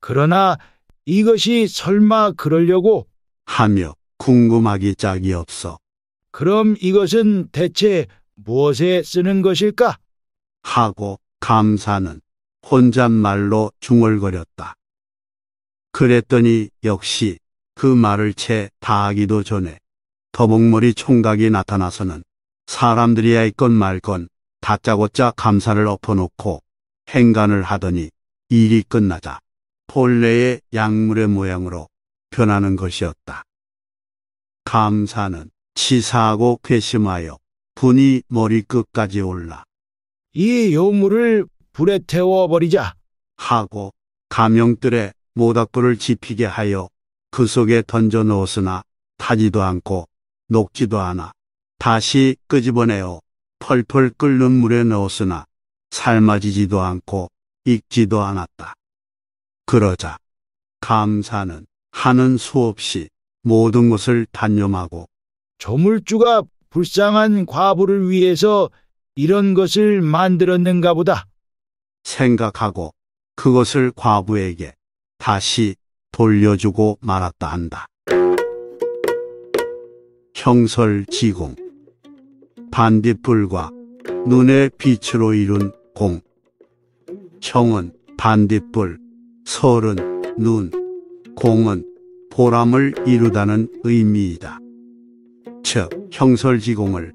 그러나 이것이 설마 그러려고 하며 궁금하기 짝이 없어. 그럼 이것은 대체 무엇에 쓰는 것일까? 하고 감사는 혼잣말로 중얼거렸다. 그랬더니 역시 그 말을 채 다하기도 전에 더목머리 총각이 나타나서는 사람들이 야 할건 말건 다짜고짜 감사를 엎어놓고 행간을 하더니 일이 끝나자 본래의 약물의 모양으로 변하는 것이었다. 감사는 치사하고 괘씸하여 분이 머리끝까지 올라 이 요물을 불에 태워버리자 하고 감형들의 모닥불을 지피게 하여 그 속에 던져 넣었으나 타지도 않고 녹지도 않아 다시 끄집어내어 펄펄 끓는 물에 넣었으나 삶아지지도 않고 익지도 않았다. 그러자 감사는 하는 수없이 모든 것을 단념하고 조물주가 불쌍한 과부를 위해서 이런 것을 만들었는가 보다 생각하고 그것을 과부에게 다시 돌려주고 말았다 한다. 형설지공 반딧불과 눈의 빛으로 이룬 공 형은 반딧불, 설은 눈, 공은 보람을 이루다는 의미이다. 즉 형설지공을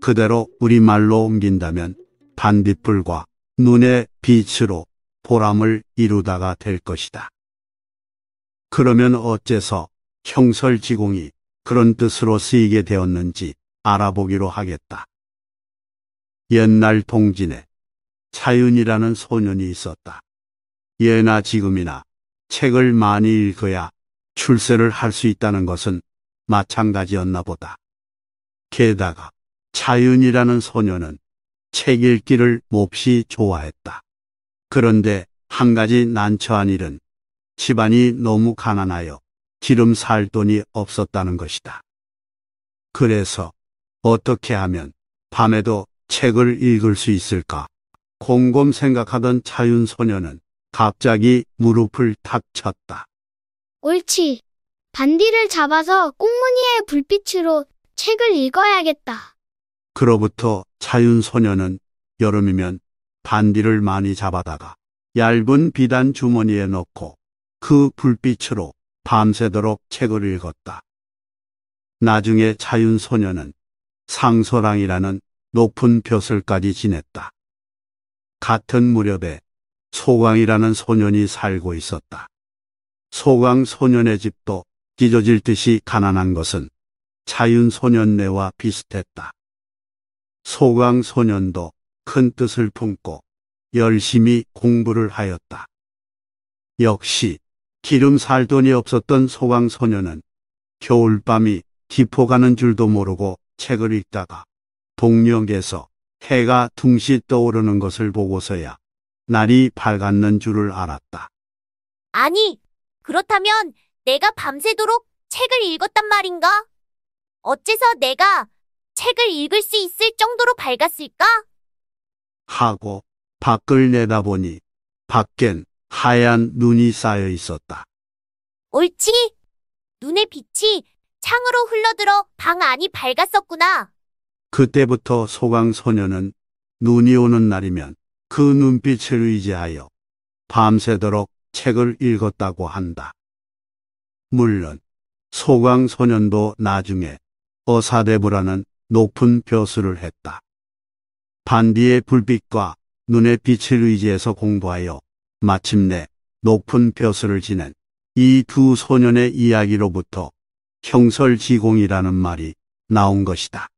그대로 우리말로 옮긴다면 반딧불과 눈의 빛으로 보람을 이루다가 될 것이다. 그러면 어째서 형설지공이 그런 뜻으로 쓰이게 되었는지 알아보기로 하겠다. 옛날 동진에 차윤이라는 소년이 있었다. 예나 지금이나 책을 많이 읽어야 출세를 할 수 있다는 것은 마찬가지였나 보다. 게다가 차윤이라는 소년은 책 읽기를 몹시 좋아했다. 그런데 한 가지 난처한 일은 집안이 너무 가난하여 기름 살 돈이 없었다는 것이다. 그래서 어떻게 하면 밤에도 책을 읽을 수 있을까? 곰곰 생각하던 차윤 소녀는 갑자기 무릎을 탁 쳤다. 옳지. 반디를 잡아서 꽁무니의 불빛으로 책을 읽어야겠다. 그로부터 차윤 소녀는 여름이면 반디를 많이 잡아다가 얇은 비단 주머니에 넣고 그 불빛으로 밤새도록 책을 읽었다. 나중에 자윤소녀는 상소랑이라는 높은 벼슬까지 지냈다. 같은 무렵에 소광이라는 소년이 살고 있었다. 소광 소년의 집도 찢어질 듯이 가난한 것은 자윤 소년네와 비슷했다. 소광 소년도 큰 뜻을 품고 열심히 공부를 하였다. 역시 기름 살 돈이 없었던 소강 소녀는 겨울밤이 깊어 가는 줄도 모르고 책을 읽다가 동녘에서 해가 둥시 떠오르는 것을 보고서야 날이 밝았는 줄을 알았다. 아니, 그렇다면 내가 밤새도록 책을 읽었단 말인가? 어째서 내가 책을 읽을 수 있을 정도로 밝았을까? 하고 밖을 내다보니 밖엔 하얀 눈이 쌓여 있었다. 옳지. 눈의 빛이 창으로 흘러들어 방 안이 밝았었구나. 그때부터 소강 소녀는 눈이 오는 날이면 그 눈빛을 의지하여 밤새도록 책을 읽었다고 한다. 물론 소강 소년도 나중에 어사대부라는 높은 벼슬을 했다. 반디의 불빛과 눈의 빛을 의지해서 공부하여 마침내 높은 벼슬을 지낸 이 두 소년의 이야기로부터 형설지공이라는 말이 나온 것이다.